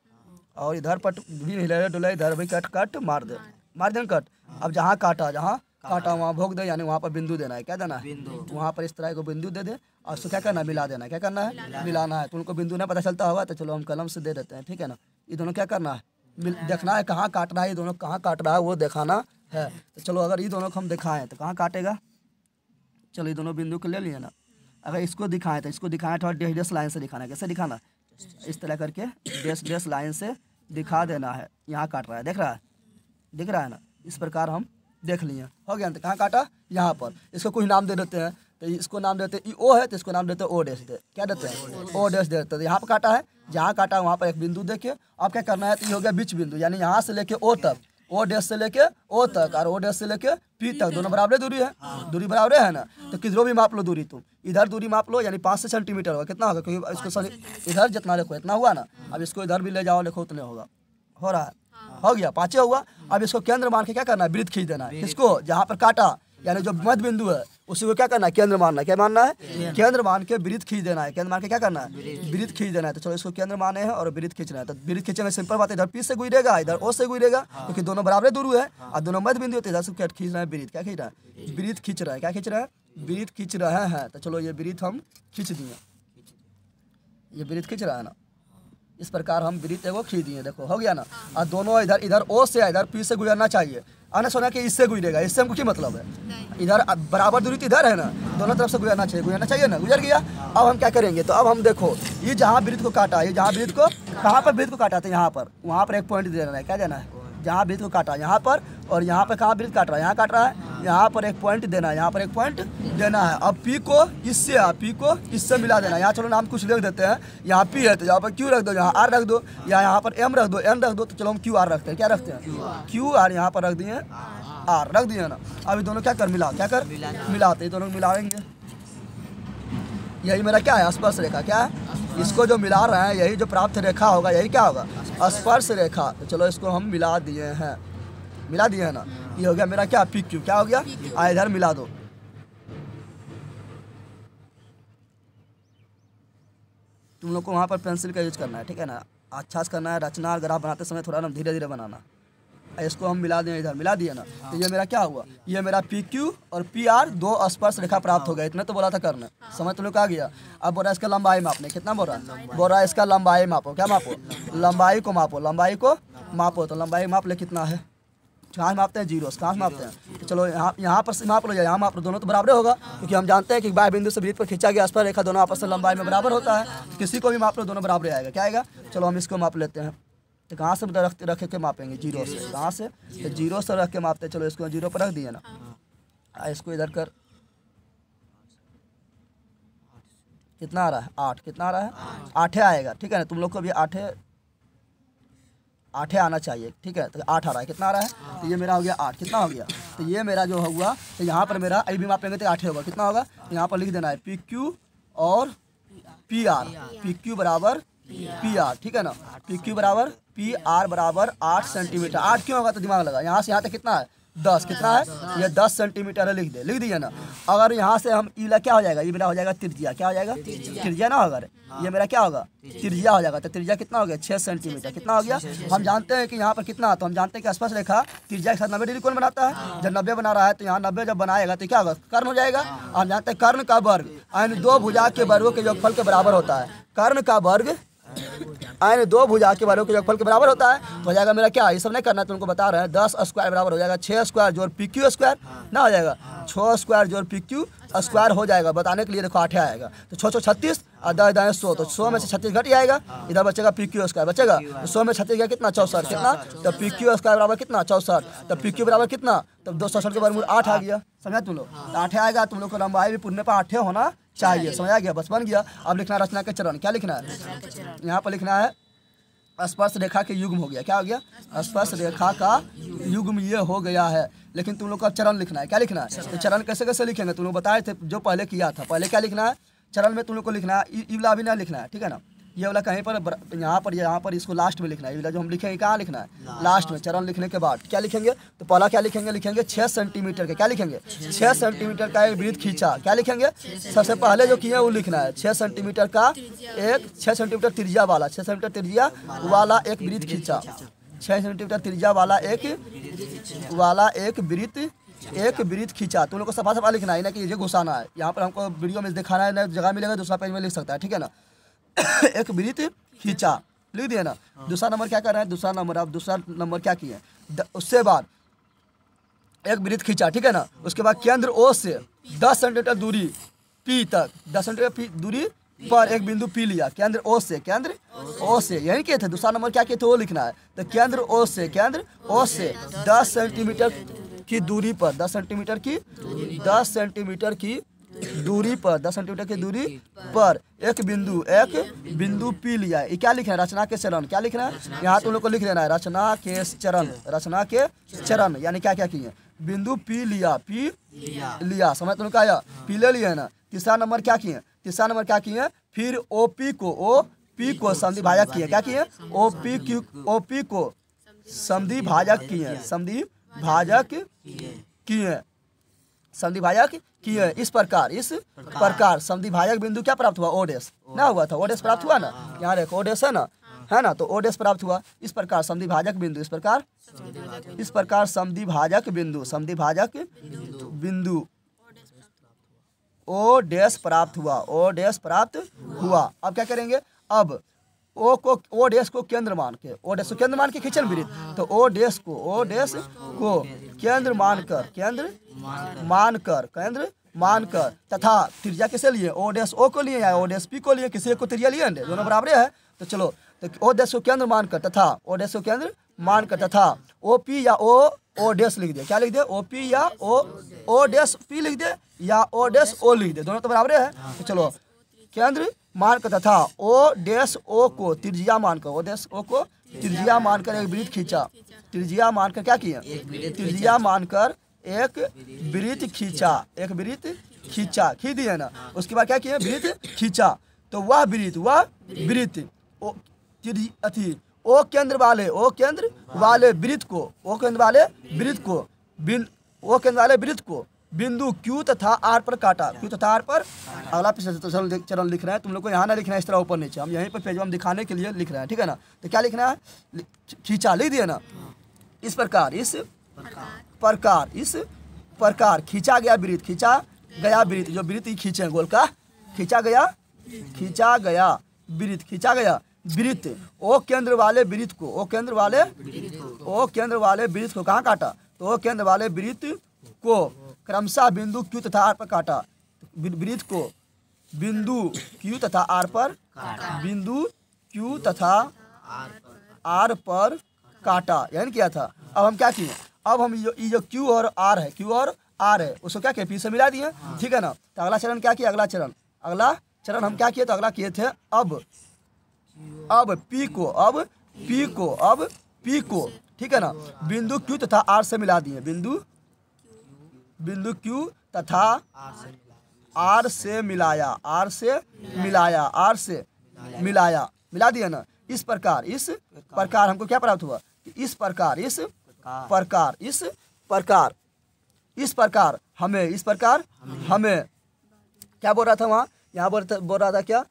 और इधर पट बिन हिलाए डुले इधर भी कट कट मार दे मार दे कट अब जहाँ काटा जहाँ काटा वहाँ भोग दे यानी वहाँ पर बिंदु देना है क्या देना है वहाँ पर इस तरह को बिंदु दे दे और उसको क्या करना है मिला देना क्या करना है मिलाना है तो उनको बिंदु नहीं पता चलता होगा तो चलो हम कलम से दे देते हैं ठीक है ना ये दोनों क्या करना है देखना है कहाँ काट रहा है ये दोनों कहाँ काट रहा है वो दिखाना है तो चलो अगर ये दोनों को हम दिखाएं तो कहाँ काटेगा चलो ये दोनों बिंदु को ले लिए ना अगर इसको दिखाएं तो इसको दिखाएं थोड़ा डेस डेस लाइन से दिखाना कैसे दिखाना इस तरह करके डेस डेस लाइन से दिखा देना है यहाँ काट रहा है देख रहा है दिख रहा है ना इस प्रकार हम देख लिए हो गया तो कहाँ काटा यहाँ पर इसको कुछ नाम दे देते हैं तो इसको नाम देते हैं ओ है तो इसको नाम देते हैं ओ डैश क्या देते हैं ओ डैश देते हैं यहाँ पर काटा है जहाँ काटा है वहाँ पर एक बिंदु देखिए अब क्या करना है तो ये हो गया बीच बिंदु यानी यहाँ से लेके ओ तक ओ डैश से लेके ओ तक और ओ डैश से लेके पी तक दोनों बराबर दूरी है दूरी बराबर है ना तो किधरों भी माप लो दूरी तुम इधर दूरी माप लो यानी पाँच से सेंटीमीटर होगा कितना होगा क्योंकि इसको इधर जितना लिखो इतना हुआ ना अब इसको इधर भी ले जाओ लिखो उतने होगा हो रहा है हो गया पाँचे हुआ अब इसको केंद्र मान के क्या करना है वृत्त खींच देना है इसको जहाँ पर काटा यानी जो मध्य बिंदु है उसी को क्या करना है केंद्र मानना क्या मानना है केंद्र मान के वृद्ध खींच देना है केंद्र मान के क्या करना है वृद्ध खींच देना है तो चलो इसको केंद्र माने हैं और वृद्ध खींचना है तो वृद्ध खींचने में सिंपल बात है इधर पी से गुजरेगा इधर ओ से गुजरेगा हाँ। क्योंकि दोनों बराबर दूर है हाँ। और दोनों मध्य बिंदु होते इधर से खींच रहा है वृद्ध क्या खींच रहा है वृद्ध खींच रहा है क्या खींच रहा है वृद्ध खींच रहे हैं तो चलो ये वृद्ध हम खींच दिए ये वृत्त खींच रहा है ना इस प्रकार हम वृत्त एगो खींच दिए देखो हो गया ना हाँ। और दोनों इधर इधर ओ से इधर पी से गुजरना चाहिए आने सुना की इससे गुजरेगा इससे हमको क्या मतलब है इधर बराबर दूरी तो इधर है ना दोनों तरफ से गुजरना चाहिए गुजरना चाहिए ना गुजर गया अब हम क्या करेंगे तो अब हम देखो ये जहाँ वृद्ध को काटा ये जहाँ वृद्ध को कहाँ पर वृद्ध को काटा था यहाँ पर वहाँ पर एक पॉइंट देना है क्या देना है जहाँ वृत्त को काटा यहाँ पर और यहाँ पर कहाँ वृत्त काट रहा है यहाँ काट रहा है यहाँ पर एक पॉइंट देना है यहाँ पर एक पॉइंट देना है अब पी को इससे पी को इससे मिला देना है यहाँ चलो नाम कुछ लिख देते हैं यहाँ पी है तो यहाँ पर क्यू रख दो यहाँ आर रख दो या यहाँ पर एम रख दो एन रख दो तो चलो हम क्यू आर रखते हैं क्या रखते हैं क्यू आर यहाँ पर रख दिए आर रख दिए ना अभी दोनों क्या कर मिला क्या कर मिलाते दोनों मिलाएंगे यही मेरा क्या है स्पर्श रेखा क्या है इसको जो मिला रहे हैं यही जो प्राप्त रेखा होगा यही क्या होगा स्पर्श रेखा तो चलो इसको हम मिला दिए हैं मिला दिए हैं ना ये हो गया मेरा क्या पी क्यू क्या हो गया इधर मिला दो तुम लोग को वहाँ पर पेंसिल का यूज करना है ठीक है ना अच्छा से करना है रचना और ग्राफ बनाते समय थोड़ा ना धीरे धीरे बनाना इसको हम मिला दें इधर मिला दिया ना हाँ। तो ये मेरा क्या हुआ ये मेरा पी क्यू और पी आर दो स्पर्श रेखा प्राप्त हो गया इतना तो बोला था करना हाँ। समझ तो लोग आ गया अब बोरा इसका लंबाई मापने कितना बोरा बोरा इसका लंबाई मापो क्या मापो लंबाई को मापो लंबाई को मापो तो लंबाई माप ले कितना है कहाँ मापते हैं जीरो कहाँ मापते हैं तो चलो यहाँ यहाँ पर माप लो यहाँ माप लो दोनों तो बराबर होगा क्योंकि हम जानते हैं कि बाय बिंदु से वृत्त पर खींचा गया स्पर्श रेखा दोनों आपस में लंबाई में बराबर होता है किसी को भी माप लो दोनों बराबर आएगा क्या आएगा चलो हम इसको माप लेते हैं तो कहाँ से रख रख के मापेंगे जीरो से कहाँ से तो जीरो से रख के मापते चलो इसको जीरो पर रख दिए ना आ, इसको इधर कर कितना आ रहा है आठ कितना आ रहा है आठे आएगा ठीक है ना तुम लोग को भी आठे आठे आना चाहिए ठीक है तो आठ आ रहा है कितना आ रहा है तो ये मेरा हो गया आठ कितना हो गया तो ये मेरा जो हुआ तो यहाँ पर मेरा अभी भी मापेंगे तो आठे होगा कितना होगा यहाँ पर लिख देना है पी क्यू और पी आर पी क्यू बराबर पी आर ठीक है ना पी क्यू बराबर पी आर बराबर आठ सेंटीमीटर आठ क्यों होगा तो दिमाग लगा यहाँ से यहाँ तक कितना है दस कितना है ये दस सेंटीमीटर है लिख दे लिख दीजिए ना अगर यहाँ से हम ईला क्या हो जाएगा ये मेरा हो जाएगा त्रिज्या क्या हो जाएगा त्रिज्या ना अगर ये मेरा क्या होगा त्रिज्या हो जाएगा तो त्रिज्या कितना हो गया छः सेंटीमीटर कितना हो गया हम जानते हैं कि यहाँ पर कितना तो हम जानते हैं कि स्पष्ट रेखा त्रिज्या के साथ नब्बे डिग्री कौन बनाता है जब नब्बे बना रहा है तो यहाँ नब्बे जब बनाएगा तो क्या होगा कर्ण हो जाएगा हम जानते हैं कर्ण का वर्ग यानी दो भुजा के वर्गों के फल के बराबर होता है कर्ण का वर्ग आयन दो भुजा के बारे में योगफल के बराबर होता है तो हो जाएगा मेरा क्या ये सब नहीं करना तुमको बता रहे हैं दस स्क्वायर बराबर हो जाएगा छः स्क्वायर जोर पी क्यू स्क्वायर ना हो जाएगा छः स्क्वायर जोर पी क्यू स्क्वायर तो हो जाएगा बताने के लिए देखो आठ आएगा तो छः सौ छत्तीस और दस दाएँ सौ तो सौ में से छत्तीस घट जाएगा इधर बचेगा पी क्यू स्क्वायर बचेगा तो सौ में छत्तीस गया कितना चौसठ कितना तो पी क्यू स्क्वायर बराबर कितना चौसठ तो पी क्यू बराबर कितना तब तो दो सौ के बराबर आठ आ गया समझा तुम लोग तो आठे आएगा तुम लोग को लंबाई भी पुण्य पर आठे होना चाहिए समझ आ गया बस बन गया अब लिखना रचना के चरण क्या लिखना है यहाँ पर लिखना है स्पर्श रेखा के युग्म हो गया क्या हो गया स्पर्श रेखा का युग्म ये हो गया है लेकिन तुम लोग का चरण लिखना है क्या लिखना है तो चरण कैसे कैसे लिखेंगे तुम लोग बताए थे जो पहले किया था पहले क्या लिखना है चरण में तुम लोग को लिखना है इवला भी ना लिखना है ठीक है ना ये वाला कहीं पर यहाँ पर यहाँ पर इसको लास्ट में लिखना है ये वाला जो हम लिखेंगे कहाँ लिखना है लास्ट में चरण लिखने के बाद क्या लिखेंगे तो पहला क्या लिखेंगे लिखेंगे छः सेंटीमीटर का क्या लिखेंगे छः सेंटीमीटर का एक वृद्ध खींचा क्या लिखेंगे सबसे पहले जो किए वो लिखना है छः सेंटीमीटर का एक छः सेंटीमीटर त्रिजिया वाला छः सेंटीमीटर त्रिजिया वाला एक वृद्ध खींचा छः सेंटीमीटर त्रिजिया वाला एक वाला एक वृत्त एक वृत्त खींचा तुम तो लोग को सफा सफा लिखना है ना कि ये घुसाना है यहाँ पर हमको वीडियो में दिखाना है ना जगह मिलेगा दूसरा पेज में लिख सकता है ठीक है ना एक वृत्त खींचा लिख दिया ना हाँ। दूसरा नंबर क्या कर रहे हैं दूसरा नंबर आप दूसरा नंबर क्या किए उससे बाद एक वृत्त खींचा ठीक है ना उसके बाद केंद्र ओ से दस सेंटीमीटर दूरी पी तक दस सेंटीमीटर दूरी पर एक बिंदु पी लिया केंद्र ओ से केंद्र ओ से यही किए थे दूसरा नंबर क्या किए थे वो लिखना है तो केंद्र ओ से केंद्र ओ से दस सेंटीमीटर की दूरी पर दस सेंटीमीटर की दस सेंटीमीटर की दूरी पर दस सेंटीमीटर की दूरी पर एक बिंदु एक बिंदु पी लिया ये क्या लिख रहे हैं रचना के चरण क्या लिख रहे हैं यहाँ तुम लोग को लिख लेना है रचना के चरण रचना के चरण यानी क्या क्या किए बिंदु पी लिया पी लिया समझ तुम लोग आया हाँ। पी ले लिया है ना तीसरा नंबर क्या किए तीसरा नंबर क्या किए फिर ओ पी को ओ पी को संधि भाजक किए क्या किए O P Q O P को संधि भाजक किए संधि भाजक किए संधि भाजक किए इस प्रकार इस प्रकार समधिभाजक बिंदु क्या प्राप्त हुआ ओडेस ना हुआ था ओडेस प्राप्त हुआ ना हाँ। यहाँ देखो ओडेस है ना हाँ। है ना तो ओडेस प्राप्त हुआ इस प्रकार संधिभाजक बिंदु इस प्रकार इस प्रकार संधिभाजक बिंदु संधिभाजक बिंदु ओ प्राप्त हुआ ओ प्राप्त हुआ अब क्या करेंगे अब ओ को ओ डेस को केंद्र मान के ओ डेस को केंद्र मान के खिंचन विरित तो ओ डेस को ओ डेस को केंद्र मानकर केंद्र मानकर केंद्र मानकर तथा त्रिज्या किसे लिए ओ डेस ओ को लिए या ओ डेस पी को लिए किसे को त्रिज्या लिए दोनों बराबर है तो चलो तो ओ डेस को केंद्र मानकर तथा ओ डेस को केंद्र मानकर तथा ओ पी या ओ ओ डेस लिख दे क्या लिख दे ओ पी या ओ ओ डेस पी लिख दे या ओ डेस ओ लिख दे दोनों तो बराबर है तो चलो केंद्र मानकर तथा ओ डैश ओ को त्रिज्या मानकर ओ डैश ओ को त्रिज्या मानकर एक वृत्त खींचा त्रिज्या मानकर क्या किया त्रिज्या मानकर एक वृत्त खींचा एक वृत्त खींचा खींच दिया ना उसके बाद क्या किया वृत्त खींचा तो वह वृत्त वह वृत्त ओ अति ओ केंद्र वाले ओ केंद्र वाले वृत्त को ओ केंद्र वाले वृत्त को बिन ओ केंद्र वाले वृत्त को बिंदु क्यू तथा आर पर काटा क्यू तथा आर पर अगला चरण लिख रहे हैं तुम लोग को यहाँ ना लिखना है इस तरह ऊपर नीचे हम यहीं पर पेज हम दिखाने के लिए लिख रहे हैं ठीक है ना तो क्या लिखना है खींचा लिख दिया ना इस प्रकार इस प्रकार इस प्रकार खींचा गया वृत्त खींचा गया वृत्त जो वृत्त खींचे गोल का खींचा गया खींचा गया वृत्त खींचा गया वृत्त ओ केंद्र वाले वृत्त को ओ केंद्र वाले ओ केंद्र वाले वृत्त को कहाँ काटा तो ओ केंद्र वाले वृत्त को क्रमशः बिंदु क्यू तथा आर पर काटा वृत्त को बिंदु क्यू तथा आर पर बिंदु क्यू तथा आर पर काटा यानी किया था अब हम क्या किए अब हम ये जो क्यू और आर है क्यू और आर है उसको क्या किया पी से मिला दिए हाँ। ठीक है ना तो अगला चरण क्या किया अगला चरण अगला चरण हम क्या किए तो अगला किए थे अब अब पी को अब पी को अब पी को ठीक है ना बिंदु क्यू तथा आर से मिला दिए बिंदु बिंदु क्यू तथा आर से मिलाया आर से मिलाया आर से मिलाया मिला दिया ना इस प्रकार इस प्रकार हमको क्या प्राप्त हुआ इस प्रकार इस प्रकार इस प्रकार इस प्रकार हमें इस प्रकार हमें क्या बोल रहा था वहाँ यहाँ बोल बोल रहा था क्या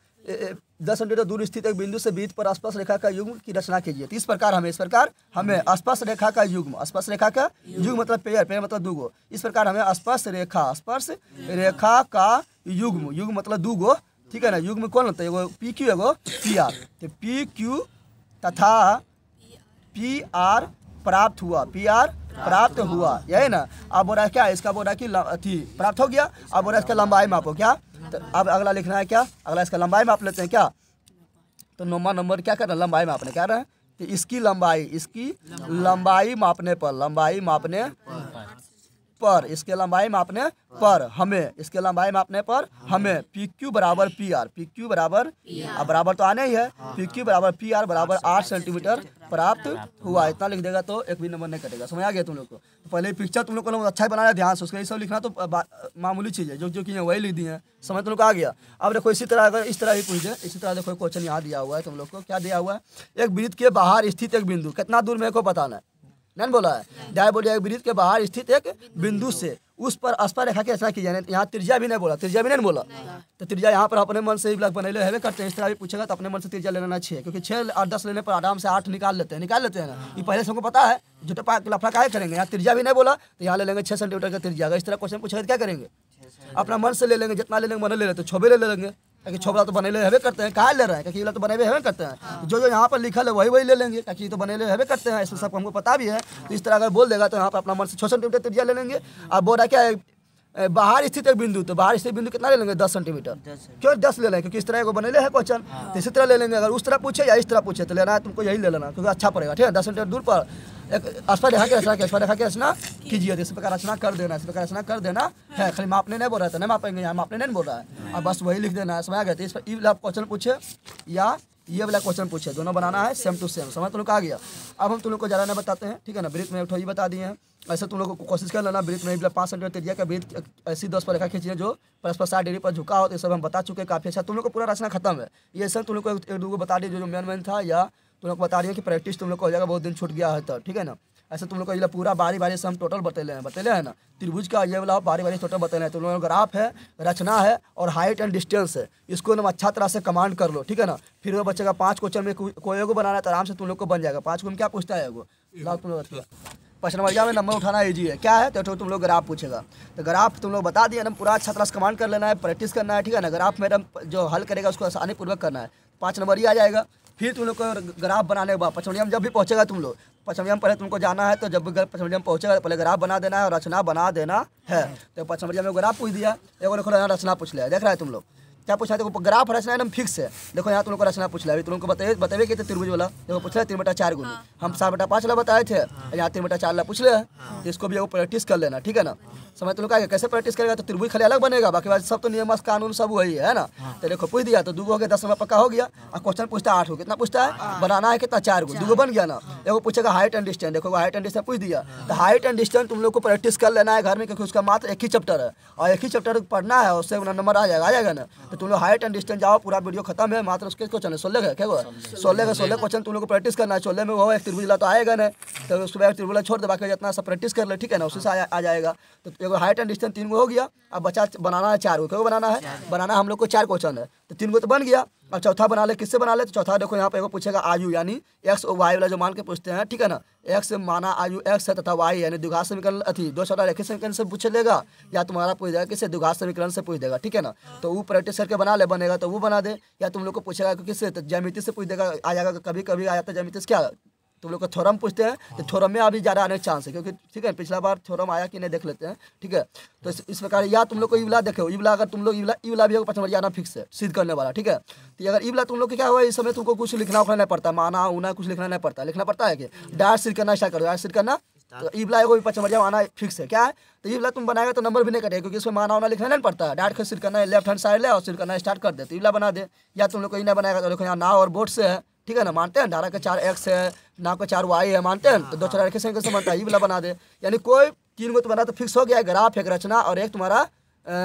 दस सेंटीमीटर दूर स्थित एक बिंदु से बीत पर आसपास रेखा का युग्म की रचना कीजिए तो इस प्रकार हमें इस प्रकार हमें आसपास रेखा का युग्म स्पर्श रेखा का युग्म मतलब पेयर पेयर मतलब दूगो इस प्रकार हमें स्पर्श रेखा स्पर्श रेखा का युग्म युग्म मतलब दूगो ठीक है ना युग्म कौन होता है पी क्यू एगो पी आर तो पी क्यू तथा पी आर प्राप्त हुआ पी आर प्राप्त हुआ यही ना अब बोल रहा है क्या इसका बोल रहा है कि अथी प्राप्त हो गया अब बोल रहा है इसका लंबाई मापो क्या तो अब अगला लिखना है क्या अगला इसका लंबाई माप लेते हैं क्या तो नौवा नंबर क्या कर रहे हैं लंबाई मापने क्या रहे हैं तो इसकी लंबाई इसकी लंबाई मापने पर लंबाई मापने पर इसके लंबाई मापने पर हमें इसके लंबाई मापने पर हमें पी क्यू बराबर पी आर पी क्यू बराबर अब बराबर तो आने ही है पी हाँ, क्यू हाँ। बराबर पी आर बराबर आठ सेंटीमीटर प्राप्त हुआ इतना लिख देगा तो एक भी नंबर नहीं कटेगा समझ आ गया तुम लोग को तो पहले पिक्चर तुम लोग को अच्छा ही बनाया ध्यान से उसका ये सब लिखना तो मामूली चीज़ है जो जो कि वही लिख दिए हैं समझ तुम लोग आ गया अब देखो इसी तरह अगर इस तरह ही पूछे इसी तरह देखो क्वेश्चन यहाँ दिया हुआ है तुम लोग को क्या दिया हुआ है एक वृत्त के बाहर स्थित एक बिंदु कितना दूर मेरे को बताना है नैन बोला है डायबोडियाक ब्रिज के बाहर स्थित एक बिंदु से उस पर स्पर रेखा की रचना की जाए यहाँ त्रिज्या भी नहीं बोला त्रिज्या भी नहीं बोला तो त्रिज्या यहाँ पर अपने मन से ही ब्लॉक बनेले है करते हैं इस तरह भी पूछेगा तो अपने मन से त्रिज्या लेना चाहिए क्योंकि छः और दस लेने पर आराम से आठ निकाल लेते हैं निकाल लेते हैं ना ये पहले से हमको पता है जो पा लफड़ा क्या करेंगे यहाँ त्रिज्या भी नहीं बोला तो यहाँ ले लेंगे छः सेंटीमीटर का त्रिज्या अगर इस तरह क्वेश्चन पूछेगा तो क्या करेंगे अपना मन से ले लेंगे जितना ले लेंगे मन ले लेते तो छोबे ले लेंगे कि छोबला तो बने हवे करते हैं कहा ले रहे हैं कि तो बने हवे करते हैं हाँ। जो जो यहाँ पर लिखल है वही वही ले लेंगे क्या तो बने हवे करते हैं इसमें सबको हमको पता भी है तो इस तरह अगर बोल देगा तो यहाँ पर अपना मन से छोशन टिपटे तिरिया ले लेंगे अब बोल रहा क्या बाहर स्थित एक बिंदु तो बाहर स्थित बिंदु कितना ले लेंगे दस सेंटीमीटर क्यों दस ले लेंगे क्योंकि इस तरह को बने है क्वेश्चन हाँ। तो इसी तरह ले लेंगे अगर उस तरह पूछे या इस तरह पूछे तो लेना है तुमको यही ले लेना क्योंकि अच्छा पड़ेगा ठीक है दस सेंटीमीटर दूर पर एक स्पर रखा के रचना के अस्पर रेखा के रचना कीजिए तो इस प्रकार रचना कर देना इस प्रकार रचना कर देना है खाली मापने नहीं बोल रहा था तो नहीं मापेंगे यहाँ मापने नहीं बोल रहा है अब बस वही लिख देना है समझ गया थे तो इस पर क्वेश्चन पूछे या ये वाला क्वेश्चन पूछे दोनों बनाना है सेम टू सेम समझ तुम लोग आ गया अब हम तुम लोग को नहीं बताते हैं ठीक है ना ब्रेक में ये बता दिए हैं ऐसे तुम लोग को कोशिश कर लेना ब्रेक में भी पाँच सेंटीमीटर त्रिज्या का ब्रेक ऐसी दस पर रेखा खींचिए जो परस्पर साठ डिग्री पर झुका हो तो सब हम बता चुके हैं काफ़ी अच्छा तुम लोग को पूरा रचना खत्म है ये सब तुम लोग को एक दो को बता दिए जो मेन मेन था या तुम लोग को बता दिए कि प्रैक्टिस तुम लोग को हो जाएगा बहुत दिन छूट गया है तो ठीक है ना ऐसे तुम लोग का पूरा बारी बारी से हम टोटल बतेले हैं बतेले हैं ना त्रिभुज का ये वाला बारी बारी टोटल बतेले हैं तुम लोगों का ग्राफ है रचना है और हाइट एंड डिस्टेंस है इसको ना अच्छा तरह से कमांड कर लो ठीक है ना फिर वो बच्चे का पाँच क्वेश्चन में कोई एगो बनाना है तो आराम से तुम लोग को बन जाएगा पाँच को क्या पूछता है एगो लाओ तुम लोग पचनवैया में नंबर उठाना ईजी है क्या है तो, तो तुम लोग ग्राफ पूछेगा तो ग्राफ तुम लोग बता दिया ना पूरा अच्छा तरह से कमांड कर लेना है प्रैक्टिस करना है ठीक है ना ग्राफ में जो हल करेगा उसको आसानी पूर्वक करना है पाँच नंबर ही आ जाएगा फिर तुम लोग को ग्राफ बनाने के बाद पचमढ़िया में जब भी पहुंचेगा तुम लोग पचमढ़िया में पहले तुमको जाना है तो जब भी पचमढ़िया में पहले ग्राफ बना देना है और रचना बना देना है तो पचमढ़िया में ग्राफ पूछ दिया एगो देखो यहाँ रचना पूछ लिया देख रहा है तुम लोग क्या पूछा देखो ग्राफ रचना एकदम फिक्स है देखो यहाँ तुम लोग रचना पूछ लिया अभी बताए बताए को कि त्रिभुज वाला देखो पूछ लिया तीन बटा चार गुनी हाँ। हम सात बटा पाँच वाला बताए थे हाँ। यहाँ तीन बटा चार वाला पूछ लिया है हाँ। तो इसको भी एगो प्रैक्टिस कर लेना ठीक है ना समय तुम तो कहा कैसे प्रैक्टिस करेगा तो त्रिभुज खाली अलग बनेगा बाकी बात सब तो नियम कानून सब वही है ना हाँ। तो देखो पूछ दिया तो दो हो गया दस समय पक्का हो गया हाँ। और क्वेश्चन पूछता आठ हो कितना पूछता है हाँ। बनाना है कितना चार गो दो बन गया ना एगो पूछेगा हाइट एंड डिस्टेंस देखो हाइट एंड डिस्टेंस पूछ दिया तो हाइट एंड डिस्टेंस तुम लोग को प्रैक्टिस कर लेना है घर में क्योंकि उसका मात्र एक ही चैप्टर है और एक ही चैप्टर पढ़ना है उससे नंबर आ जाएगा आ जाएगा ना तो तुम लोग हाइट एंड डिस्टेंस जाओ पूरा वीडियो खत्म है मात्र उसके क्वेश्चन है सोलह है क्या सोलह का सोलह क्वेश्चन तुम लोग को प्रैक्टिस करना है सोलह में वो एक त्रिभुजला तो आएगा ना तो सुबह त्रिभुला छोड़ दे बाकी इतना सब प्रैक्टिस कर ले ठीक है ना उसी से आ जाएगा तो एगो हाइट एंड डिस्टेंस तीन गो हो गया अब बच्चा बनाना है चार गो क्यों बनाना है बनाना हम लोग को चार क्वेश्चन है तो तीन गो तो बन गया अब चौथा बना ले किससे बना ले तो चौथा देखो यहाँ पे एगो पूछेगा आयु यानी एक्स और वाई वाला जो मान के पूछते हैं ठीक है ना एक्स माना आयु एक्स है तथा वाई यानी दुघा समीकरण अथी दो चौथा रेखी समीकरण से पूछ लेगा या तुम्हारा पूछ देगा किससे द्विघात समीकरण से पूछ देगा ठीक है ना तो वो प्रैक्टिस करके बना ले बनेगा तो वो बना दे या तुम लोग को पूछेगा किससे तो जैमिति से पूछ देगा आ जाएगा कभी कभी आ जाता है से क्या तुम लोग का थोरम पूछते हैं तो हाँ। थोरम में अभी ज़्यादा आने का चांस है क्योंकि ठीक है पिछला बार थोरम आया कि नहीं देख लेते हैं ठीक है तो इस, प्रकार या तुम लोग को इवला देखे इवला अगर तुम लोग इवला इवला भी पचम नंबर आना फिक्स है सिद्ध करने वाला ठीक है तो अगर इवला तुम लोग को क्या हुआ इस समय तुमको कुछ लिखना उखना नहीं पड़ता माना उना कुछ लिखना नहीं पड़ता लिखना पड़ता है कि डायर सिर करना स्टार्ट करो डायर सिर करना तो इबला एगो भी पचमरिया आना फिक्स है क्या है तो इबला तुम बनाएगा तो नंबर भी नहीं कटेगा क्योंकि इसमें माना वाना लिखना नहीं पड़ता है डाट को सिर करना है लेफ्ट हैंड साइड ले और सिर करना स्टार्ट कर दे तो इबला बना दे या तुम लोग को नहीं बनाएगा तो लिखो यहाँ और बोर्ड से है ठीक है ना मानते हैं धारा का चार एक्स है ना का चार वाई है मानते हैं तो दो चार रेखे कैसे मानता है ये वाला बना दे यानी कोई तीन गो तुम्हारा तो फिक्स तो हो गया ग्राफ एक रचना और एक तुम्हारा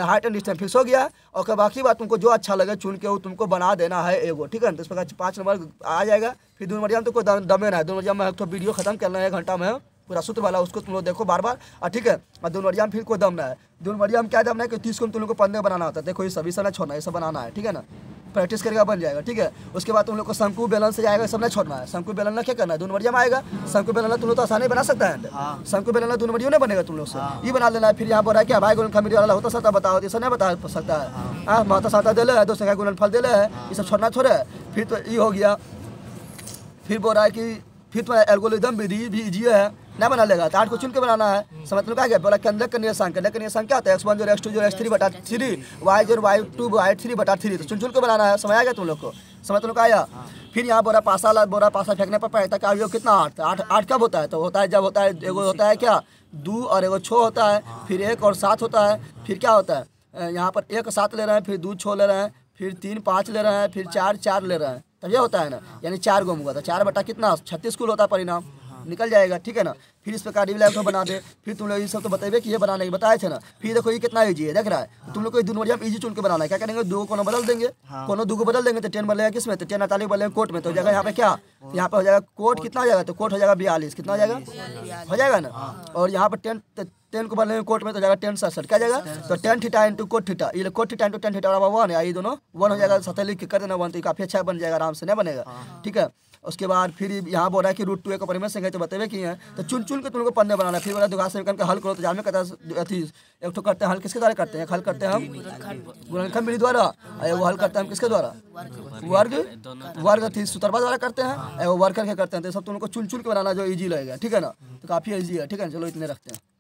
हाइट एंड डिस्टेंस फिक्स हो गया और बाकी बात तुमको जो अच्छा लगे चुन के वो तुमको बना देना है एगो ठीक है ना तो इस प्रकार पाँच नंबर आ जाएगा फिर दोनों मरिया तो कोई दमे ना है दोनों मरिया में तो वीडियो खत्म करना है एक घंटा में पूरा सूत्र वाला उसको तुम लोग देखो बार बार और ठीक है और दोनों में फिर कोई ना है दोनों में क्या ना है कि तीस को तुम लोग को पंद्रह बनाना होता है देखो ये सभी सब छोड़ना है सब बनाना है ठीक है ना प्रैक्टिस करेगा बन जाएगा ठीक है उसके बाद तुम लोग को शंकु बेलन से जाएगा सब नहीं छोड़ना है शंकु बेलन क्या करना है दूनवरिया में आएगा शंकु बेलन तुम लोग तो आसानी बना सकता है हाँ। शंकु बेलन दूनवरिया नहीं बनेगा तुम लोग से हाँ। ये बना लेना है फिर यहाँ पर है क्या हाँ भाई गोल खमीर वाला होता सकता बताओ ये सब नहीं बता सकता है हाँ माता साता दे है दो संख्या गुलन फल दे है ये सब छोड़ना छोड़े फिर तो ये हो गया फिर बोल रहा है कि फिर तुम्हारा तो एल्गोलिदम विधि भी इजी है नहीं बना लेगा तो आठ को चुन के बनाना है समझ लो तो क्या गया बोला केंद्र का नियसांक केंद्र का नियसांक क्या होता है एक्स वन जो एक्स टू जो एक्स थ्री बटा थ्री वाई जो वाई टू वाई थ्री बटा थ्री तो चुन चुन के बनाना है समझ आ गया तुम लोग को समझ लो तो क्या आया फिर यहाँ बोरा पासा ला बोरा पासा फेंकने पर पैसा का हो कितना आठ आठ आठ कब होता है तो होता है जब होता है एगो होता है क्या दो और एगो छः होता है फिर एक और सात होता है फिर क्या होता है यहाँ पर एक सात ले रहे हैं फिर दो छः ले रहे हैं फिर तीन पाँच ले रहे हैं फिर चार चार ले रहे हैं तब ये होता है ना यानी चार गुम हुआ था चार बटा कितना छत्तीस कुल होता है परिणाम निकल जाएगा ठीक है ना फिर इस प्रकार रियल लाइफ बना दे फिर तुम लोग ये सब तो बताइए कि ये बनाने के बताए थे ना फिर देखो ये कितना ईजी है देख रहा है तुम लोग को दोनों हम ईजी चुन के बनाना है क्या करेंगे दो कोनो बदल देंगे हाँ। कोनो दो को बदल देंगे तो टेन बदलेगा किसमें तो टेन अड़तालीस बदलेंगे कोर्ट में तो जगह यहाँ पे क्या यहाँ पे हो जाएगा कोर्ट कितना हो जाएगा तो कोर्ट हो जाएगा बयालीस कितना हो जाएगा हो जाएगा ना हाँ। और यहाँ पर टेन टेन को बदलेंगे कोर्ट में तो जाएगा टेन सड़सठ क्या जाएगा तो tan theta into cot theta ये cot theta into tan theta one है हाँ, ये दोनों वन हो जाएगा सतह लिख कर देना वन तो काफी अच्छा बन जाएगा आराम से नहीं बनेगा ठीक है उसके बाद फिर यहाँ बोल रहा है कि रूट टू ए का परिमेय है तो बतेबे की है तो चुन चुन के तुम लोग पन्ने बनाना फिर बोला दुगा समीकरण का हल करो तो में कहता अथी एक तो करते हैं हल किसके द्वारा करते हैं हल करते हैं हम गुणनखंड मिली द्वारा अरे वो हल करते हैं हम किसके द्वारा वर्ग वर्ग अथी सुतरबा द्वारा करते हैं अरे वो वर्ग करके करते हैं तो सब लोग चुन चुन के बनाना जो ईजी लगेगा ठीक है ना तो काफ़ी ईजी है ठीक है चलो इतने रखते हैं